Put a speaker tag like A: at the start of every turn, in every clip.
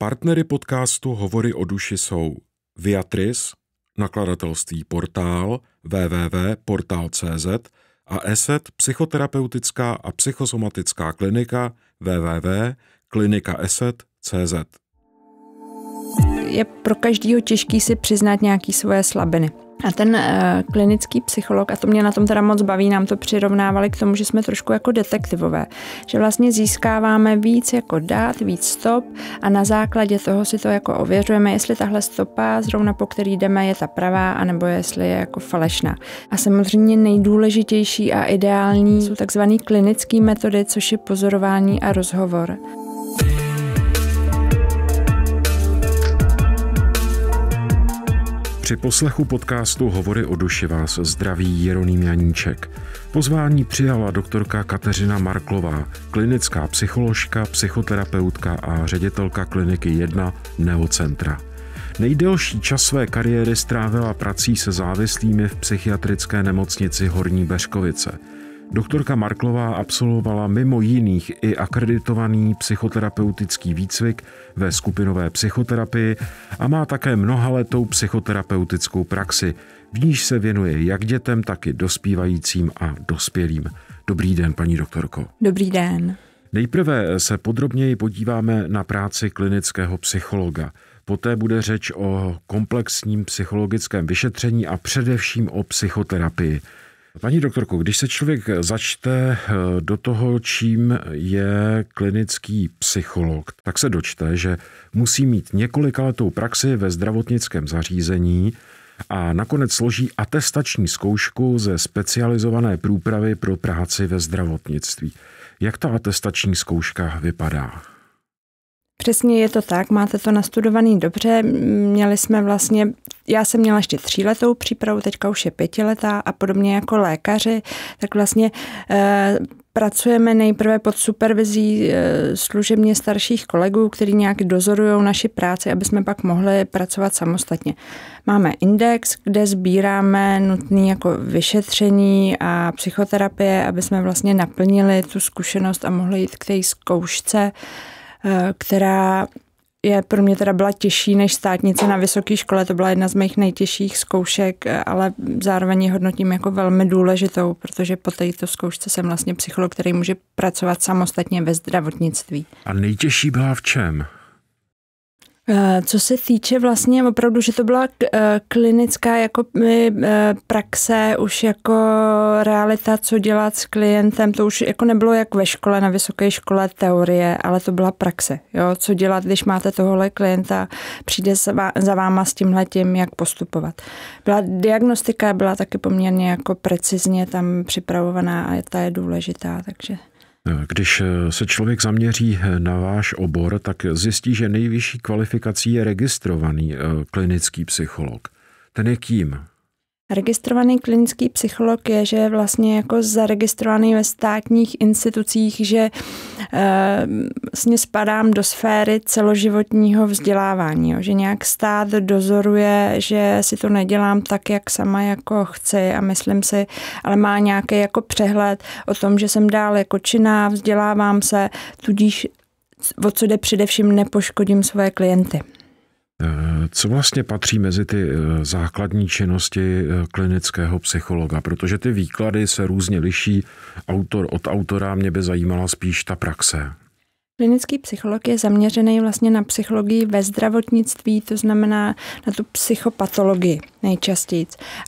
A: Partnery podcastu Hovory o duši jsou Viatris, nakladatelství Portál, www.portal.cz a ESET, psychoterapeutická a psychosomatická klinika, www.klinikaeset.cz.
B: Je pro každého těžký si přiznat nějaké svoje slabiny. A ten uh, klinický psycholog, a to mě na tom teda moc baví, nám to přirovnávali k tomu, že jsme trošku jako detektivové, že vlastně získáváme víc jako dát, víc stop a na základě toho si to jako ověřujeme, jestli tahle stopa, zrovna po který jdeme, je ta pravá, anebo jestli je jako falešná. A samozřejmě nejdůležitější a ideální jsou takzvané klinické metody, což je pozorování a rozhovor.
A: Při poslechu podcastu Hovory o duši vás zdraví Jeroným Janíček. Pozvání přijala doktorka Kateřina Marklová, klinická psycholožka, psychoterapeutka a ředitelka kliniky 1 Neocentra. Nejdelší čas své kariéry strávila prací se závislými v psychiatrické nemocnici Horní Beřkovice – Doktorka Marklová absolvovala mimo jiných i akreditovaný psychoterapeutický výcvik ve skupinové psychoterapii a má také mnohaletou psychoterapeutickou praxi, v níž se věnuje jak dětem, tak i dospívajícím a dospělým. Dobrý den, paní doktorko.
B: Dobrý den.
A: Nejprve se podrobněji podíváme na práci klinického psychologa. Poté bude řeč o komplexním psychologickém vyšetření a především o psychoterapii. Paní doktorko, když se člověk začte eh, do toho, čím je klinický psycholog, tak se dočte, že musí mít několikaletou praxi ve zdravotnickém zařízení a nakonec složí atestační zkoušku ze specializované průpravy pro práci ve zdravotnictví. Jak ta atestační zkouška vypadá?
B: Přesně je to tak, máte to nastudovaný dobře. Měli jsme vlastně, já jsem měla ještě tříletou přípravu, teďka už je pětiletá a podobně jako lékaři, tak vlastně e, pracujeme nejprve pod supervizí eh, služebně starších kolegů, kteří nějak dozorují naši práci, aby jsme pak mohli pracovat samostatně. Máme index, kde sbíráme nutné jako vyšetření a psychoterapie, aby jsme vlastně naplnili tu zkušenost a mohli jít k té zkoušce Eh, která je pro mě teda byla těžší než státnice na vysoké škole, to byla jedna z mých nejtěžších zkoušek, eh, ale zároveň ji hodnotím jako velmi důležitou, protože po této zkoušce jsem vlastně psycholog, který může pracovat samostatně ve zdravotnictví.
A: A nejtěžší byla v čem?
B: Eh, co se týče vlastně opravdu, že to byla eh, klinická jako eh, praxe, už jako realita, co dělat s klientem, to už jako nebylo jak ve škole, na vysoké škole teorie, ale to byla praxe. Jo? Co dělat, když máte tohohle klienta, přijde za váma s letím jak postupovat. Byla diagnostika, byla taky poměrně jako precizně tam připravovaná a ta je důležitá, takže...
A: Když eh, se člověk zaměří eh, na váš obor, tak zjistí, že nejvyšší kvalifikací je registrovaný eh, klinický psycholog. Ten je kým?
B: Registrovaný klinický psycholog je, že je vlastně jako zaregistrovaný ve státních institucích, že e, vlastně spadám do sféry celoživotního vzdělávání, jo, že nějak stát dozoruje, že si to nedělám tak, jak sama jako chci a myslím si, ale má nějaký jako přehled o tom, že jsem dál jako činná, vzdělávám se, tudíž o co jde především nepoškodím svoje klienty.
A: Eh, co vlastně patří mezi ty eh, základní činnosti eh, klinického psychologa? Protože ty výklady se různě liší. Autor od autora mě by zajímala spíš ta praxe.
B: Klinický psycholog je zaměřený vlastně na psychologii ve zdravotnictví, to znamená na tu psychopatologii nejčastěji.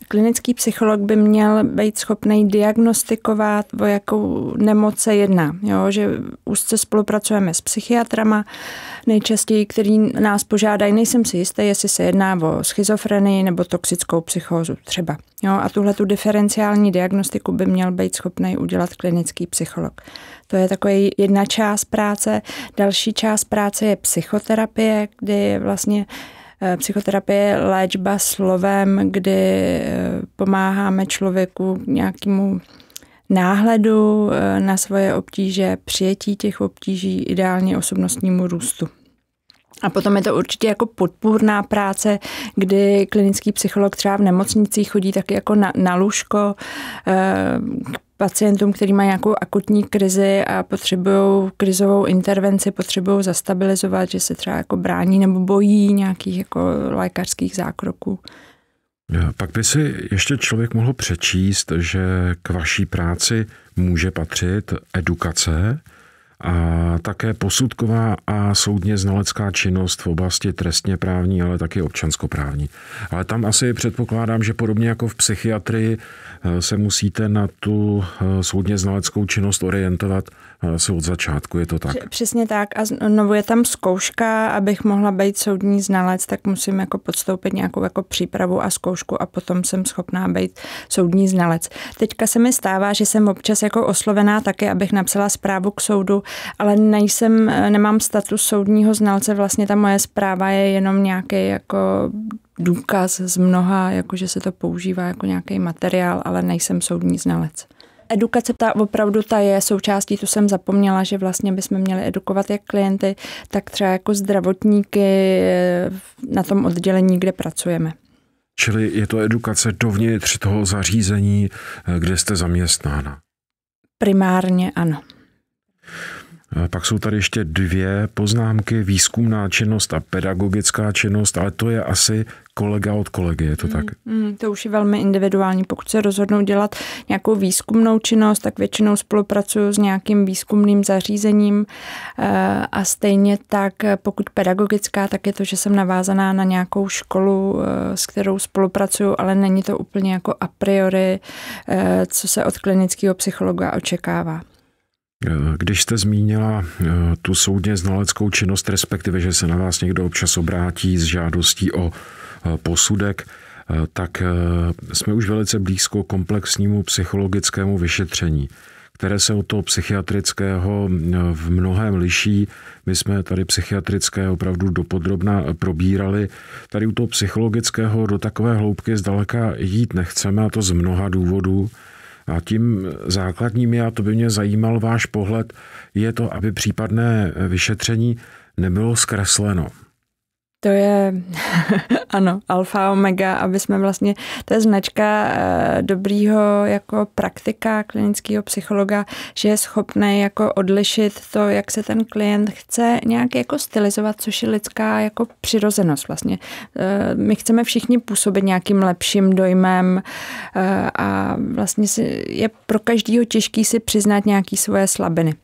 B: Klinický psycholog by měl být schopný diagnostikovat, o jakou nemoc se jedná. Jo, že úzce spolupracujeme s psychiatrama, nejčastěji, který nás požádají, nejsem si jistý, jestli se jedná o schizofrenii nebo toxickou psychózu třeba. Jo, a tuhle tu diferenciální diagnostiku by měl být schopný udělat klinický psycholog. To je takový jedna část práce. Další část práce je psychoterapie, kdy vlastně Eh, psychoterapie léčba slovem, kdy eh, pomáháme člověku nějakému náhledu eh, na svoje obtíže, přijetí těch obtíží, ideálně osobnostnímu růstu. A potom je to určitě jako podpůrná práce, kdy klinický psycholog třeba v nemocnicích chodí taky jako na, na lůžko k pacientům, kteří mají nějakou akutní krizi a potřebují krizovou intervenci, potřebují zastabilizovat, že se třeba jako brání nebo bojí nějakých jako lékařských zákroků.
A: Pak by si ještě člověk mohl přečíst, že k vaší práci může patřit edukace a také posudková a soudně znalecká činnost v oblasti trestně právní, ale taky občanskoprávní. Ale tam asi předpokládám, že podobně jako v psychiatrii eh, se musíte na tu eh, soudně znaleckou činnost orientovat jsou od začátku, je to tak?
B: Přesně tak a znovu je tam zkouška, abych mohla být soudní znalec, tak musím jako podstoupit nějakou jako přípravu a zkoušku a potom jsem schopná být soudní znalec. Teďka se mi stává, že jsem občas jako oslovená taky, abych napsala zprávu k soudu, ale nejsem, eh, nemám status soudního znalce, vlastně ta moje zpráva je jenom nějaký jako důkaz z mnoha, jakože se to používá jako nějaký materiál, ale nejsem soudní znalec edukace ta opravdu ta je součástí, to jsem zapomněla, že vlastně bychom měli edukovat jak klienty, tak třeba jako zdravotníky eh, na tom oddělení, kde pracujeme.
A: Čili je to edukace dovnitř toho zařízení, eh, kde jste zaměstnána?
B: Primárně ano.
A: Eh, pak jsou tady ještě dvě poznámky, výzkumná činnost a pedagogická činnost, ale to je asi kolega od kolegy, je to mm, tak?
B: Mm, mm, to už je velmi individuální. Pokud se rozhodnou dělat nějakou výzkumnou činnost, tak většinou spolupracuju s nějakým výzkumným zařízením eh, a stejně tak, pokud pedagogická, tak je to, že jsem navázaná na nějakou školu, eh, s kterou spolupracuju, ale není to úplně jako a priori, co se od klinického psychologa očekává.
A: Eh, když jste zmínila eh, tu soudně znaleckou činnost, respektive, že se na vás někdo občas obrátí s žádostí o eh, posudek, tak jsme už velice blízko komplexnímu psychologickému vyšetření, které se od toho psychiatrického v mnohem liší. My jsme tady psychiatrické opravdu dopodrobna probírali. Tady u toho psychologického do takové hloubky zdaleka jít nechceme, a to z mnoha důvodů. A tím základním, je, a to by mě zajímal váš pohled, je to, aby případné vyšetření nebylo zkresleno.
B: To je, ano, alfa omega, aby jsme vlastně, to je značka eh, dobrýho jako praktika klinického psychologa, že je schopný jako odlišit to, jak se ten klient chce nějak jako stylizovat, což je lidská jako přirozenost vlastně. Eh, my chceme všichni působit nějakým lepším dojmem eh, a vlastně je pro každého těžký si přiznat nějaký svoje slabiny.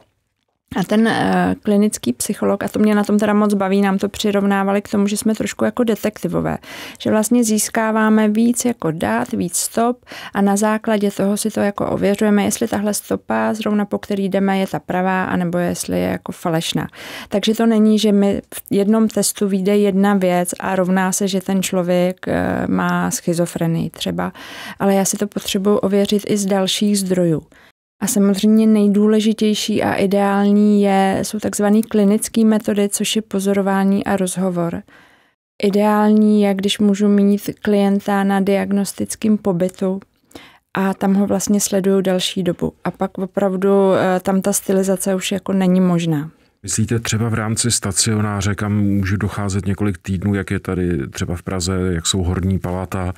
B: A ten eh, klinický psycholog, a to mě na tom teda moc baví, nám to přirovnávali k tomu, že jsme trošku jako detektivové, že vlastně získáváme víc jako dát, víc stop a na základě toho si to jako ověřujeme, jestli tahle stopa, zrovna po který jdeme, je ta pravá, anebo jestli je jako falešná. Takže to není, že mi v jednom testu vyjde jedna věc a rovná se, že ten člověk eh, má schizofrenii třeba, ale já si to potřebuji ověřit i z dalších zdrojů. A samozřejmě nejdůležitější a ideální je, jsou takzvané klinické metody, což je pozorování a rozhovor. Ideální je, když můžu mít klienta na diagnostickém pobytu a tam ho vlastně sleduju další dobu. A pak opravdu eh, tam ta stylizace už jako není možná.
A: Myslíte třeba v rámci stacionáře, kam může docházet několik týdnů, jak je tady třeba v Praze, jak jsou horní palata,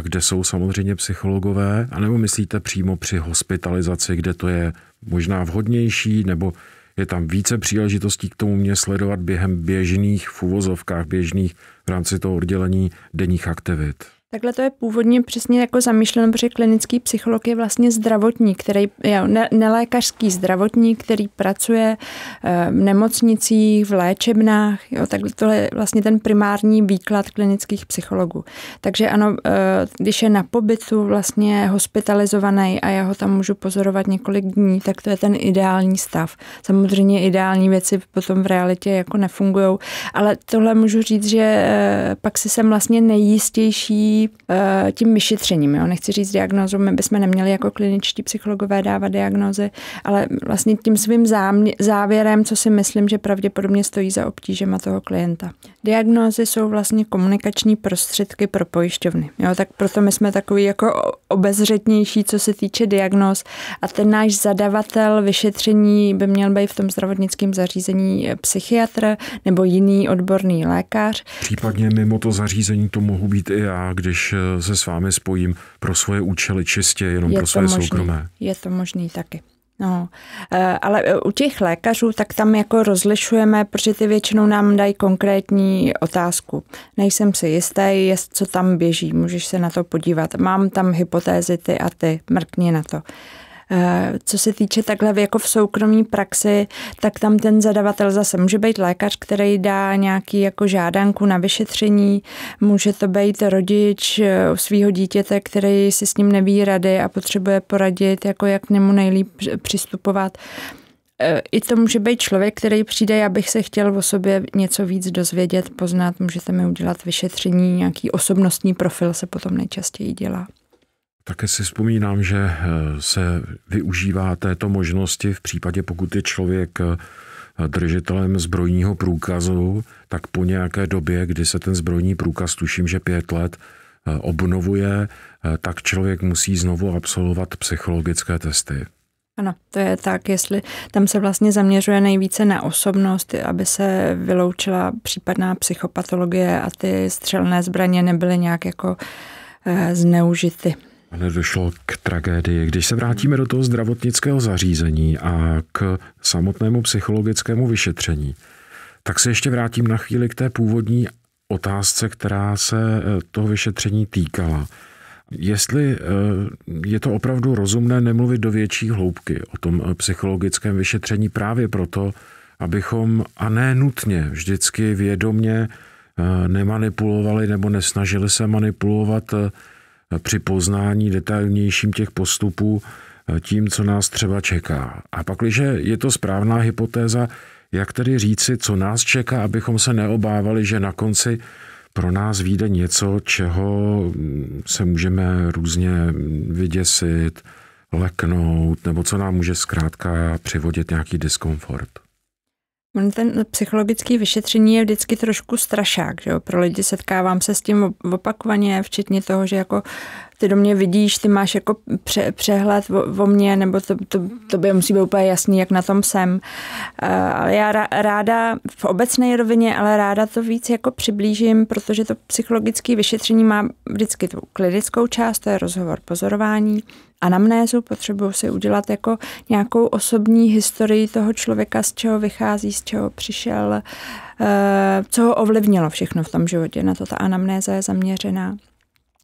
A: a kde jsou samozřejmě psychologové, anebo myslíte přímo při hospitalizaci, kde to je možná vhodnější, nebo je tam více příležitostí k tomu mě sledovat během běžných, v uvozovkách běžných, v rámci toho oddělení denních aktivit?
B: Takhle to je původně přesně jako zamýšleno, protože klinický psycholog je vlastně zdravotník, který, jo, ne, nelékařský zdravotník, který pracuje eh, v nemocnicích, v léčebnách. Jo, tak tohle je vlastně ten primární výklad klinických psychologů. Takže ano, eh, když je na pobytu vlastně hospitalizovaný a já ho tam můžu pozorovat několik dní, tak to je ten ideální stav. Samozřejmě ideální věci potom v realitě jako nefungují, ale tohle můžu říct, že eh, pak si jsem vlastně nejistější uh, tím myšetřením. Jo? Nechci říct diagnózu, my bychom neměli jako kliničtí psychologové dávat diagnózy, ale vlastně tím svým zámě, závěrem, co si myslím, že pravděpodobně stojí za obtížema toho klienta. Diagnózy jsou vlastně komunikační prostředky pro pojišťovny. Jo? Tak proto my jsme takový jako obezřetnější, co se týče diagnóz a ten náš zadavatel vyšetření by měl být v tom zdravotnickém zařízení eh, psychiatr nebo jiný odborný lékař.
A: Případně mimo to zařízení to mohu být i já, když když eh, se s vámi spojím pro svoje účely čistě, jenom je pro svoje možný. soukromé.
B: Je to možný taky. No, eh, ale eh, u těch lékařů, tak tam jako rozlišujeme, protože ty většinou nám dají konkrétní otázku. Nejsem si jistý, co tam běží, můžeš se na to podívat. Mám tam hypotézy ty a ty, mrkni na to. Eh, co se týče takhle jako v soukromí praxi, tak tam ten zadavatel zase může být lékař, který dá nějaký jako žádanku na vyšetření, může to být rodič eh, svého dítěte, který si s ním neví rady a potřebuje poradit, jako jak k němu nejlíp přistupovat eh, i to může být člověk, který přijde, já bych se chtěl o sobě něco víc dozvědět, poznat, můžete mi udělat vyšetření, nějaký osobnostní profil se potom nejčastěji dělá.
A: Také si vzpomínám, že eh, se využívá této možnosti v případě, pokud je člověk eh, držitelem zbrojního průkazu, tak po nějaké době, kdy se ten zbrojní průkaz, tuším, že pět let, eh, obnovuje, tak člověk musí znovu absolvovat psychologické testy.
B: Ano, to je tak, jestli tam se vlastně zaměřuje nejvíce na osobnost, aby se vyloučila případná psychopatologie a ty střelné zbraně nebyly nějak jako zneužity.
A: Ale došlo k tragédii. Když se vrátíme do toho zdravotnického zařízení a k samotnému psychologickému vyšetření, tak se ještě vrátím na chvíli k té původní otázce, která se eh, toho vyšetření týkala. Jestli eh, je to opravdu rozumné nemluvit do větší hloubky o tom eh, psychologickém vyšetření právě proto, abychom a ne nutně vždycky vědomně nemanipulovali nebo nesnažili se manipulovat při poznání detailnějším těch postupů eh, tím, co nás třeba čeká. A pak, když je to správná hypotéza, jak tedy říci, co nás čeká, abychom se neobávali, že na konci pro nás vyjde něco, čeho mm, se můžeme různě vyděsit, leknout, nebo co nám může zkrátka přivodit nějaký diskomfort.
B: On ten psychologický vyšetření je vždycky trošku strašák, že jo? pro lidi setkávám se s tím opakovaně, včetně toho, že jako ty do mě vidíš, ty máš jako pře- přehled o, o mně, nebo to, to, to by musí být úplně jasný, jak na tom jsem. Eh, ale já ráda v obecné rovině, ale ráda to víc jako přiblížím, protože to psychologické vyšetření má vždycky tu klinickou část, to je rozhovor pozorování, a anamnézu, Potřebuji si udělat jako nějakou osobní historii toho člověka, z čeho vychází, z čeho přišel, eh, co ho ovlivnilo všechno v tom životě. Na to ta anamnéza je zaměřená.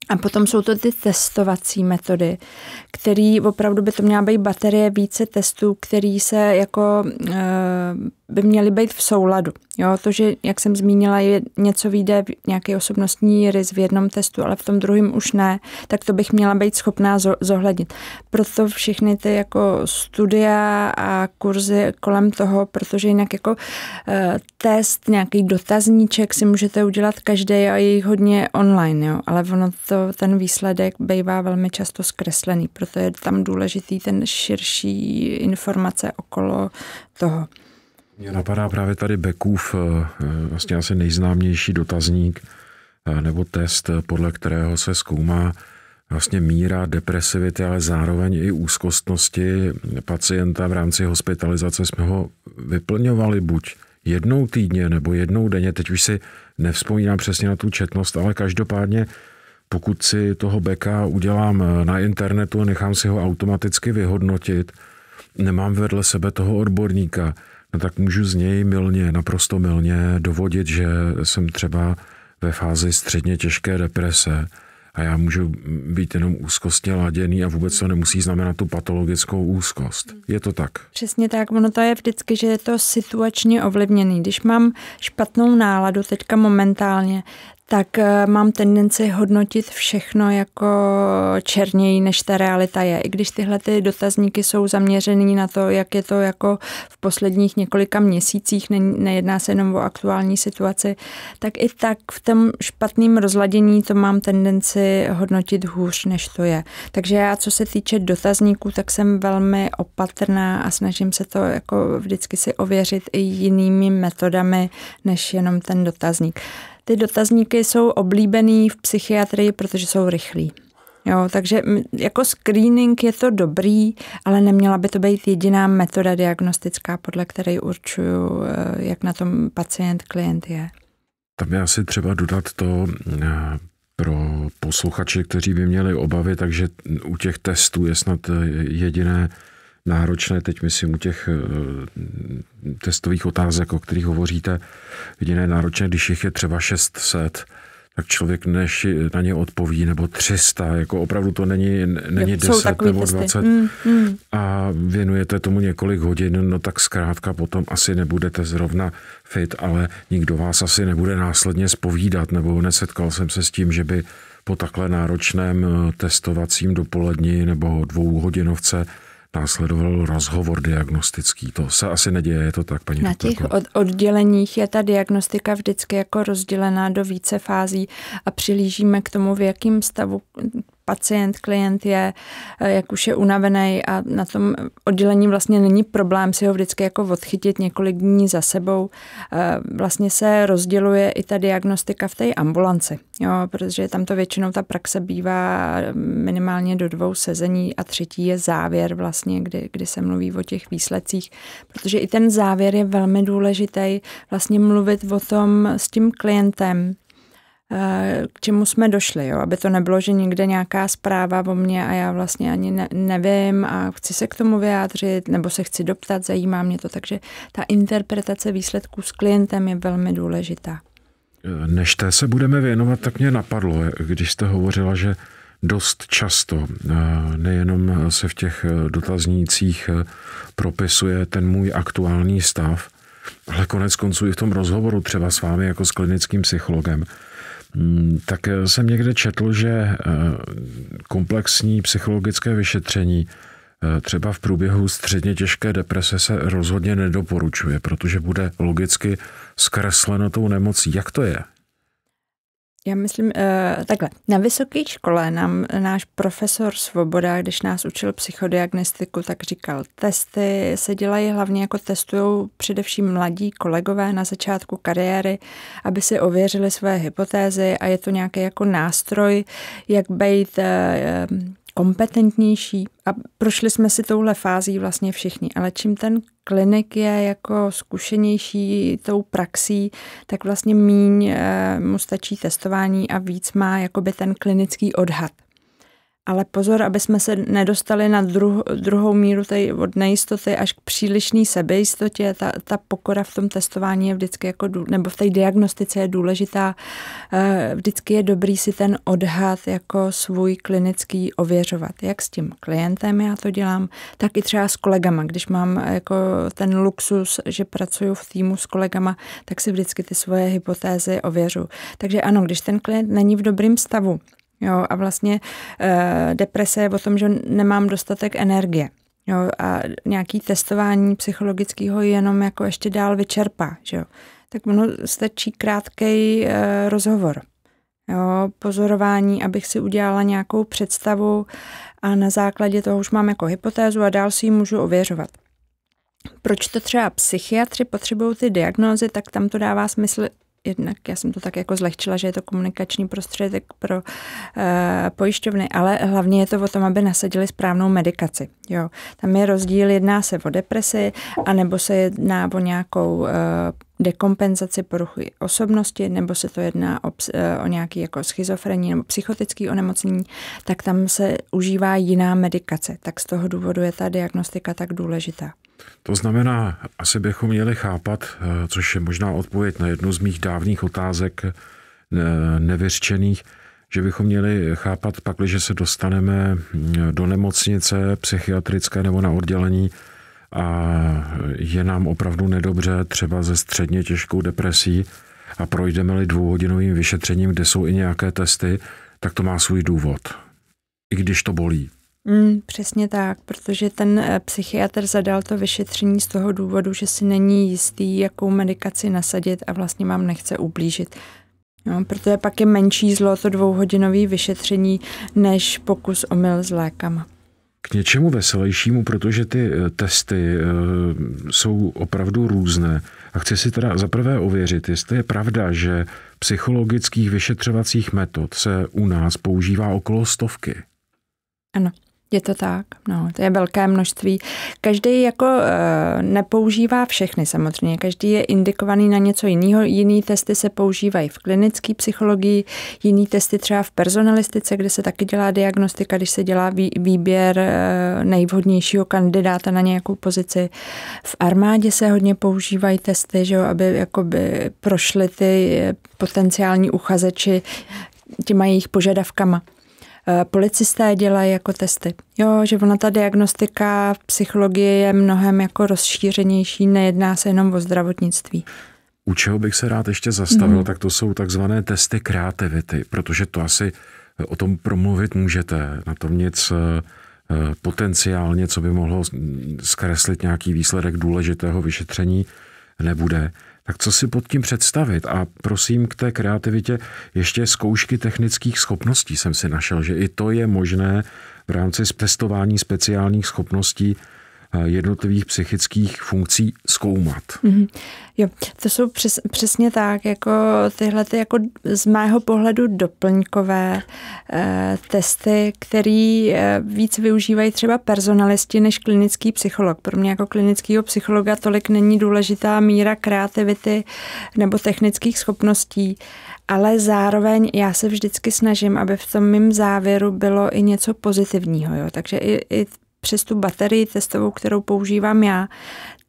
B: A potom jsou to ty testovací metody, který opravdu by to měla být baterie více testů, který se jako e, by měly být v souladu. Jo, to, že, jak jsem zmínila, je něco vyjde, nějaký osobnostní rys v jednom testu, ale v tom druhém už ne, tak to bych měla být schopná zohlednit. Proto všechny ty jako studia a kurzy kolem toho, protože jinak jako eh, test, nějaký dotazníček si můžete udělat každý a je hodně online, jo, ale ono to, ten výsledek bývá velmi často zkreslený, proto je tam důležitý ten širší informace okolo toho.
A: Mě napadá právě tady Bekův eh, eh, vlastně asi nejznámější dotazník eh, nebo test, podle kterého se zkoumá vlastně míra depresivity, ale zároveň i úzkostnosti pacienta v rámci hospitalizace. Jsme ho vyplňovali buď jednou týdně nebo jednou denně, teď už si nevzpomínám přesně na tu četnost, ale každopádně pokud si toho beka udělám na internetu a nechám si ho automaticky vyhodnotit, nemám vedle sebe toho odborníka, No tak můžu z něj milně, naprosto milně dovodit, že jsem třeba ve fázi středně těžké deprese a já můžu být jenom úzkostně laděný a vůbec to nemusí znamenat tu patologickou úzkost. Hmm. Je to tak?
B: Přesně tak, ono to je vždycky, že je to situačně ovlivněný. Když mám špatnou náladu teďka momentálně, tak eh, mám tendenci hodnotit všechno jako černěji, než ta realita je. I když tyhle ty dotazníky jsou zaměřený na to, jak je to jako v posledních několika měsících, ne, nejedná se jenom o aktuální situaci, tak i tak v tom špatném rozladění to mám tendenci hodnotit hůř, než to je. Takže já, co se týče dotazníků, tak jsem velmi opatrná a snažím se to jako vždycky si ověřit i jinými metodami, než jenom ten dotazník. Ty dotazníky jsou oblíbený v psychiatrii, protože jsou rychlí. Jo, takže jako screening je to dobrý, ale neměla by to být jediná metoda diagnostická, podle které určuju, eh, jak na tom pacient, klient je.
A: Tam je asi třeba dodat to eh, pro posluchače, kteří by měli obavy, takže u těch testů je snad eh, jediné náročné, teď myslím u těch eh, testových otázek, o kterých hovoříte, jediné náročné, když jich je třeba 600, tak člověk než na ně odpoví, nebo 300, jako opravdu to není, není jo, 10 nebo 20 mm, mm. a věnujete tomu několik hodin, no tak zkrátka potom asi nebudete zrovna fit, ale nikdo vás asi nebude následně spovídat, nebo nesetkal jsem se s tím, že by po takhle náročném eh, testovacím dopolední nebo dvouhodinovce následoval rozhovor diagnostický. To se asi neděje, je to tak, paní Na těch
B: odděleních je ta diagnostika vždycky jako rozdělená do více fází a přilížíme k tomu, v jakém stavu pacient, klient je, eh, jak už je unavený a na tom oddělení vlastně není problém si ho vždycky jako odchytit několik dní za sebou. Eh, vlastně se rozděluje i ta diagnostika v té ambulanci, jo, protože tam to většinou ta praxe bývá minimálně do dvou sezení a třetí je závěr vlastně, kdy, kdy se mluví o těch výsledcích, protože i ten závěr je velmi důležitý vlastně mluvit o tom s tím klientem, Eh, k čemu jsme došli, jo? aby to nebylo, že někde nějaká zpráva o mně a já vlastně ani ne, nevím a chci se k tomu vyjádřit nebo se chci doptat, zajímá mě to, takže ta interpretace výsledků s klientem je velmi důležitá.
A: Eh, než té se budeme věnovat, tak mě napadlo, když jste hovořila, že dost často, eh, nejenom se v těch dotaznících propisuje ten můj aktuální stav, ale konec konců i v tom rozhovoru třeba s vámi jako s klinickým psychologem, Mm, tak eh, jsem někde četl, že eh, komplexní psychologické vyšetření eh, třeba v průběhu středně těžké deprese se rozhodně nedoporučuje, protože bude logicky zkresleno tou nemocí. Jak to je?
B: Já myslím, uh, takhle, na vysoké škole nám náš profesor Svoboda, když nás učil psychodiagnostiku, tak říkal, testy se dělají hlavně jako testují především mladí kolegové na začátku kariéry, aby si ověřili své hypotézy a je to nějaký jako nástroj, jak být uh, eh, kompetentnější a prošli jsme si touhle fází vlastně všichni, ale čím ten klinik je jako zkušenější tou praxí, tak vlastně míň eh, mu stačí testování a víc má jakoby ten klinický odhad. Ale pozor, aby jsme se nedostali na druh, druhou míru tej, od nejistoty až k přílišné sebejistotě. Ta, ta pokora v tom testování je vždycky jako, nebo v té diagnostice je důležitá. Eh, vždycky je dobrý si ten odhad jako svůj klinický ověřovat. Jak s tím klientem já to dělám, tak i třeba s kolegama. Když mám eh, jako ten luxus, že pracuju v týmu s kolegama, tak si vždycky ty svoje hypotézy ověřu. Takže ano, když ten klient není v dobrém stavu, Jo, a vlastně e, deprese je o tom, že nemám dostatek energie. Jo, a nějaký testování psychologického jenom jako ještě dál vyčerpá. Že jo. Tak ono stačí krátký e, eh, rozhovor. Jo, pozorování, abych si udělala nějakou představu a na základě toho už mám jako hypotézu a dál si ji můžu ověřovat. Proč to třeba psychiatři potřebují ty diagnózy, tak tam to dává smysl jednak já jsem to tak jako zlehčila, že je to komunikační prostředek pro uh, pojišťovny, ale hlavně je to o tom, aby nasadili správnou medikaci. Jo. Tam je rozdíl, jedná se o depresi, anebo se jedná o nějakou uh, dekompenzaci poruchy osobnosti, nebo se to jedná o, eh, o nějaký jako schizofrení nebo psychotický onemocnění, tak tam se užívá jiná medikace. Tak z toho důvodu je ta diagnostika tak důležitá.
A: To znamená, asi bychom měli chápat, eh, což je možná odpověď na jednu z mých dávných otázek eh, nevyřčených, že bychom měli chápat pak, že se dostaneme mm, do nemocnice psychiatrické nebo na oddělení a je nám opravdu nedobře třeba ze středně těžkou depresí a projdeme-li dvouhodinovým vyšetřením, kde jsou i nějaké testy, tak to má svůj důvod. I když to bolí.
B: Mm, přesně tak, protože ten eh, psychiatr zadal to vyšetření z toho důvodu, že si není jistý, jakou medikaci nasadit a vlastně vám nechce ublížit. No, protože pak je menší zlo to dvouhodinové vyšetření než pokus o mil s lékama.
A: K něčemu veselějšímu, protože ty eh, testy eh, jsou opravdu různé. A chci si teda zaprvé ověřit, jestli je pravda, že psychologických vyšetřovacích metod se u nás používá okolo stovky.
B: Ano. Je to tak, no, to je velké množství. Každý jako e, nepoužívá všechny samozřejmě, každý je indikovaný na něco jiného. Jiný testy se používají v klinické psychologii, jiný testy třeba v personalistice, kde se taky dělá diagnostika, když se dělá vý, výběr e, nejvhodnějšího kandidáta na nějakou pozici. V armádě se hodně používají testy, že jo, aby jakoby prošly ty eh, potenciální uchazeči těma jejich požadavkama. Eh, policisté dělají jako testy. Jo, že ona ta diagnostika v psychologii je mnohem jako rozšířenější, nejedná se jenom o zdravotnictví.
A: U čeho bych se rád ještě zastavil, mm-hmm. tak to jsou takzvané testy kreativity, protože to asi eh, o tom promluvit můžete. Na tom nic eh, potenciálně, co by mohlo zkreslit nějaký výsledek důležitého vyšetření, nebude. Tak co si pod tím představit? A prosím k té kreativitě ještě zkoušky technických schopností jsem si našel, že i to je možné v rámci testování speciálních schopností Eh, jednotlivých psychických funkcí zkoumat.
B: Mm-hmm. Jo, to jsou přes, přesně tak, jako tyhle ty jako z mého pohledu doplňkové e, testy, který e, víc využívají třeba personalisti než klinický psycholog. Pro mě jako klinického psychologa tolik není důležitá míra kreativity nebo technických schopností, ale zároveň já se vždycky snažím, aby v tom mým závěru bylo i něco pozitivního. Jo? Takže i, i přes tu baterii testovou, kterou používám já,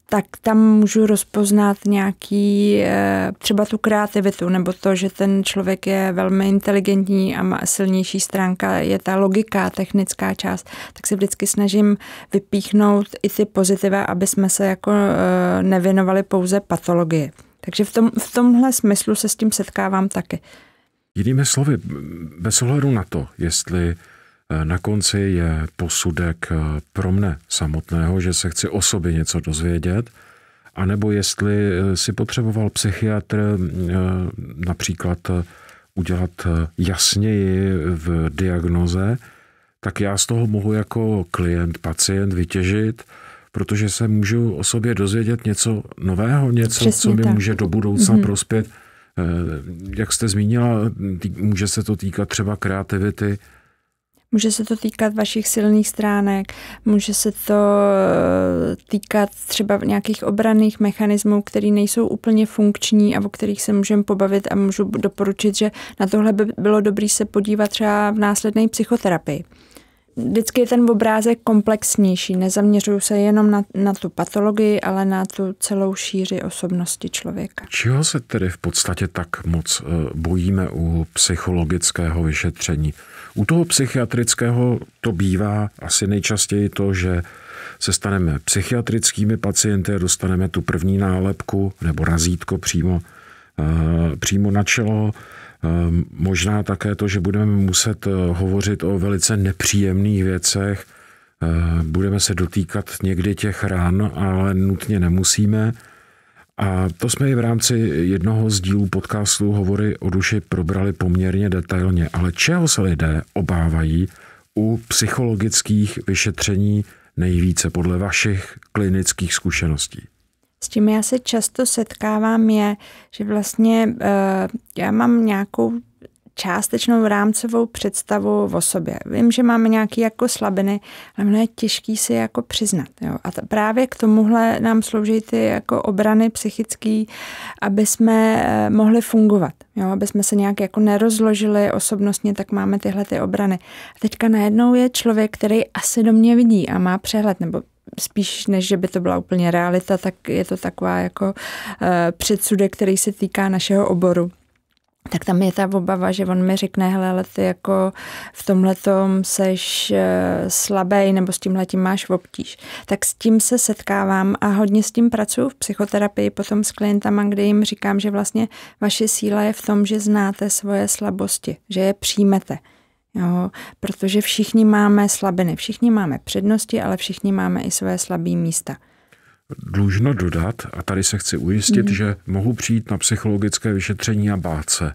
B: tak tam můžu rozpoznat nějaký, eh, třeba tu kreativitu, nebo to, že ten člověk je velmi inteligentní a má silnější stránka, je ta logika, technická část, tak se vždycky snažím vypíchnout i ty pozitiva, aby jsme se jako eh, nevěnovali pouze patologii. Takže v, tom, v tomhle smyslu se s tím setkávám taky.
A: Jinými slovy, bez ohledu na to, jestli na konci je posudek eh, pro mne samotného, že se chci o sobě něco dozvědět, anebo jestli eh, si potřeboval psychiatr eh, například udělat jasněji v diagnoze, tak já z toho mohu jako klient, pacient vytěžit, protože se můžu o sobě dozvědět něco nového, něco, Přesně co mi tak. může do budoucna mm-hmm. prospět. Jak jste zmínila, může se to týkat třeba kreativity,
B: Může se to týkat vašich silných stránek, může se to eh, týkat třeba nějakých obraných mechanismů, které nejsou úplně funkční a o kterých se můžeme pobavit a můžu doporučit, že na tohle by bylo dobré se podívat třeba v následné psychoterapii vždycky je ten obrázek komplexnější. Nezaměřuju se jenom na, na tu patologii, ale na tu celou šíři osobnosti člověka.
A: Čeho se tedy v podstatě tak moc eh, bojíme u psychologického vyšetření? U toho psychiatrického to bývá asi nejčastěji to, že se staneme psychiatrickými pacienty a dostaneme tu první nálepku nebo razítko přímo, eh, přímo na čelo. Eh, možná také to, že budeme muset eh, hovořit o velice nepříjemných věcech, budeme se dotýkat někdy těch rán, ale nutně nemusíme. A to jsme i v rámci jednoho z dílů podcastu Hovory o duši probrali poměrně detailně. Ale čeho se lidé obávají u psychologických vyšetření nejvíce podle vašich klinických zkušeností?
B: S tím já se často setkávám je, že vlastně eh, já mám nějakou částečnou rámcovou představu o sobě. Vím, že máme nějaké jako slabiny, ale ono je těžký si jako přiznat. Jo. A t- právě k tomuhle nám slouží ty jako obrany psychické, aby jsme eh, mohli fungovat. Jo, aby jsme se nějak jako nerozložili osobnostně, tak máme tyhle ty obrany. A teďka najednou je člověk, který asi do mě vidí a má přehled, nebo spíš než, že by to byla úplně realita, tak je to taková jako uh, předsudek, který se týká našeho oboru tak tam je ta obava, že on mi řekne, hele, ale ty jako v tomhle seš eh, slabý nebo s tímhle tím máš obtíž. Tak s tím se setkávám a hodně s tím pracuji v psychoterapii potom s klientama, kde jim říkám, že vlastně vaše síla je v tom, že znáte svoje slabosti, že je přijmete. Jo, protože všichni máme slabiny, všichni máme přednosti, ale všichni máme i své slabé místa.
A: Dlužno dodat, a tady se chci ujistit, mm. že mohu přijít na psychologické vyšetření a bát se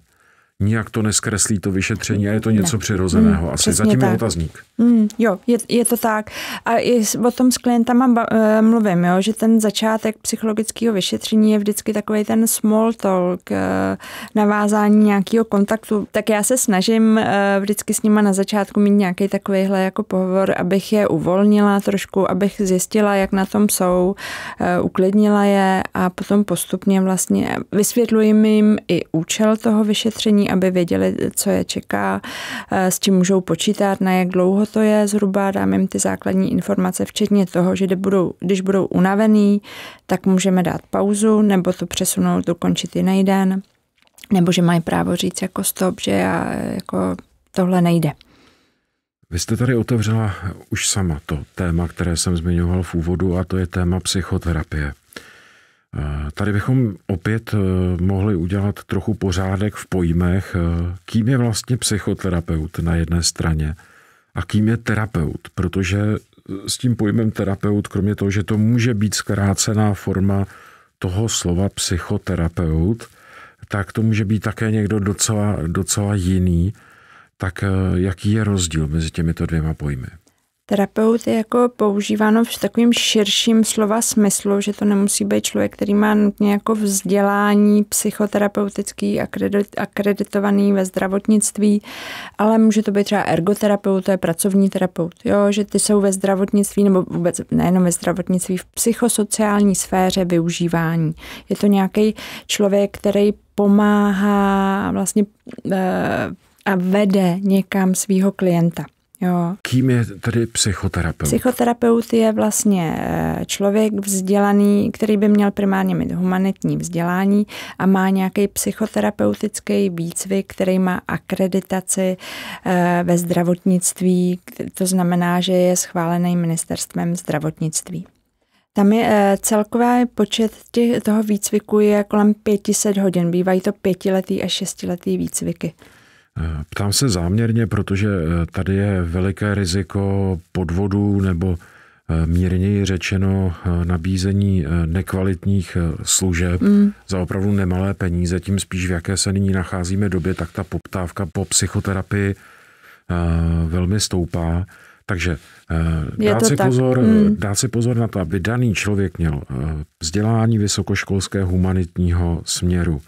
A: nijak to neskreslí to vyšetření a je to něco ne. přirozeného. Mm, Asi zatím tak. je otazník.
B: Mm, jo, je, je to tak. A i o tom s klientama ba- eh, mluvím, jo, že ten začátek psychologického vyšetření je vždycky takový ten small talk, eh, navázání nějakého kontaktu. Tak já se snažím eh, vždycky s nima na začátku mít nějaký takovýhle jako pohovor, abych je uvolnila trošku, abych zjistila, jak na tom jsou, uklidnila je a potom postupně vlastně vysvětluji jim i účel toho vyšetření aby věděli, co je čeká, eh, s čím můžou počítat, na jak dlouho to je zhruba, dám jim ty základní informace, včetně toho, že budou, když budou unavený, tak můžeme dát pauzu nebo to přesunout, dokončit jiný den, nebo že mají právo říct jako stop, že já, jako tohle nejde.
A: Vy jste tady otevřela už sama to téma, které jsem zmiňoval v úvodu, a to je téma psychoterapie. Eh, tady bychom opět eh, mohli udělat trochu pořádek v pojmech, eh, kým je vlastně psychoterapeut na jedné straně a kým je terapeut, protože s tím pojmem terapeut, kromě toho, že to může být zkrácená forma toho slova psychoterapeut, tak to může být také někdo docela, docela jiný. Tak jaký je rozdíl mezi těmito dvěma pojmy?
B: terapeut je jako používáno v takovým širším slova smyslu, že to nemusí být člověk, který má nutně jako vzdělání psychoterapeutický, akredit, akreditovaný ve zdravotnictví, ale může to být třeba ergoterapeut, to je pracovní terapeut, jo, že ty jsou ve zdravotnictví nebo vůbec nejenom ve zdravotnictví, v psychosociální sféře využívání. Je to nějaký člověk, který pomáhá vlastně e, a vede někam svého klienta. Jo.
A: Kým je tedy psychoterapeut?
B: Psychoterapeut je vlastně eh, člověk vzdělaný, který by měl primárně mít humanitní vzdělání a má nějaký psychoterapeutický výcvik, který má akreditaci eh, ve zdravotnictví, to znamená, že je schválený ministerstvem zdravotnictví. Tam je eh, celkový počet těch, toho výcviku je kolem 500 hodin. Bývají to pětiletý a šestiletý výcviky.
A: Ptám se záměrně, protože eh, tady je veliké riziko podvodu nebo eh, mírněji řečeno eh, nabízení nekvalitních služeb mm. za opravdu nemalé peníze, tím spíš v jaké se nyní nacházíme době, tak ta poptávka po psychoterapii velmi stoupá. Takže dát si, tak. pozor, mm. dát si pozor na to, aby daný člověk měl vzdělání vysokoškolského humanitního směru,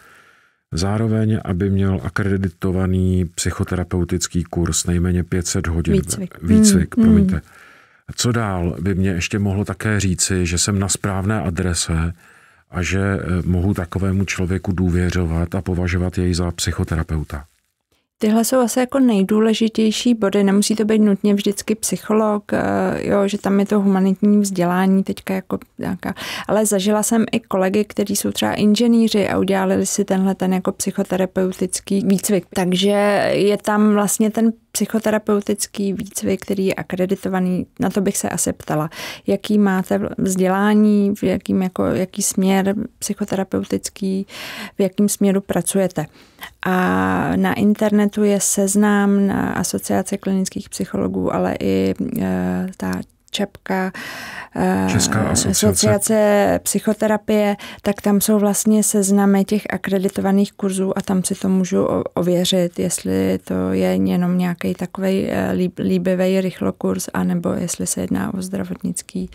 A: Zároveň, aby měl akreditovaný psychoterapeutický kurz nejméně 500 hodin. Výcvik. Výcvik, mm, mm. promiňte. Co dál by mě ještě mohlo také říci, že jsem na správné adrese a že eh, mohu takovému člověku důvěřovat a považovat jej za psychoterapeuta?
B: Tyhle jsou asi jako nejdůležitější body, nemusí to být nutně vždycky psycholog, eh, jo, že tam je to humanitní vzdělání teďka jako nějaká, ale zažila jsem i kolegy, kteří jsou třeba inženýři a udělali si tenhle ten jako psychoterapeutický výcvik. Takže je tam vlastně ten psychoterapeutický výcvik, který je akreditovaný, na to bych se asi ptala. Jaký máte vzdělání, v jakým jako, jaký směr psychoterapeutický, v jakým směru pracujete. A na internetu je seznám na Asociace klinických psychologů, ale i e, ta Čapka, eh, Česká asociace. asociace psychoterapie, tak tam jsou vlastně seznamy těch akreditovaných kurzů a tam si to můžu ověřit, jestli to je jenom nějaký takový eh, líbivý rychlokurs, anebo jestli se jedná o zdravotnický,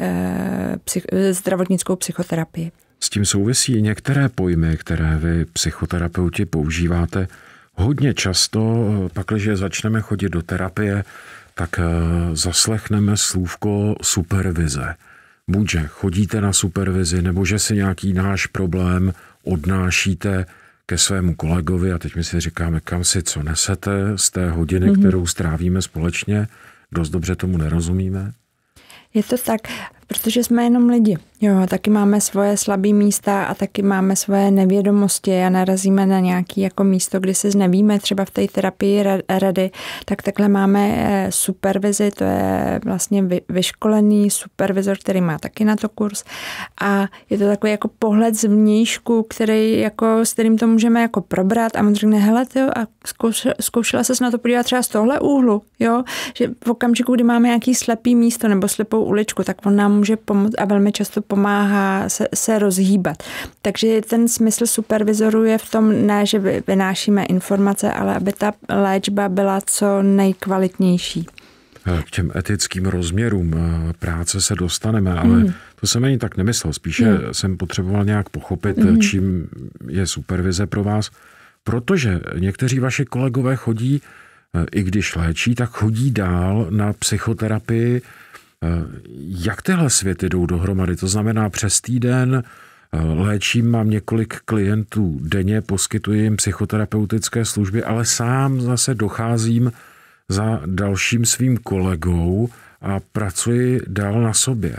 B: eh, psych, zdravotnickou psychoterapii.
A: S tím souvisí některé pojmy, které vy psychoterapeuti používáte hodně často, pakliže začneme chodit do terapie, tak eh, zaslechneme slůvko supervize. Buďže chodíte na supervizi, nebo že si nějaký náš problém odnášíte ke svému kolegovi a teď my si říkáme, kam si co nesete z té hodiny, mm-hmm. kterou strávíme společně. Dost dobře tomu nerozumíme.
B: Je to tak protože jsme jenom lidi. Jo, taky máme svoje slabé místa a taky máme svoje nevědomosti a narazíme na nějaké jako místo, kdy se znevíme třeba v té terapii rady, tak takhle máme eh, supervizi, to je vlastně vyškolený supervizor, který má taky na to kurz a je to takový jako pohled z vnějšku, který jako, s kterým to můžeme jako probrat a on řekne, hele tyjo, a zkoušela, zkoušela se na to podívat třeba z tohle úhlu, jo, že v okamžiku, kdy máme nějaký slepý místo nebo slepou uličku, tak on nám může pomoct a velmi často pomáhá se, se rozhýbat. Takže ten smysl supervizoru je v tom ne, že vynášíme informace, ale aby ta léčba byla co nejkvalitnější.
A: K těm etickým rozměrům práce se dostaneme, ale mm. to jsem ani tak nemyslel. Spíše mm. jsem potřeboval nějak pochopit, mm. čím je supervize pro vás, protože někteří vaši kolegové chodí, e, i když léčí, tak chodí dál na psychoterapii, Eh, jak tyhle světy jdou dohromady? To znamená přes týden eh, léčím, mám několik klientů denně, poskytuji jim psychoterapeutické služby, ale sám zase docházím za dalším svým kolegou a pracuji dál na sobě.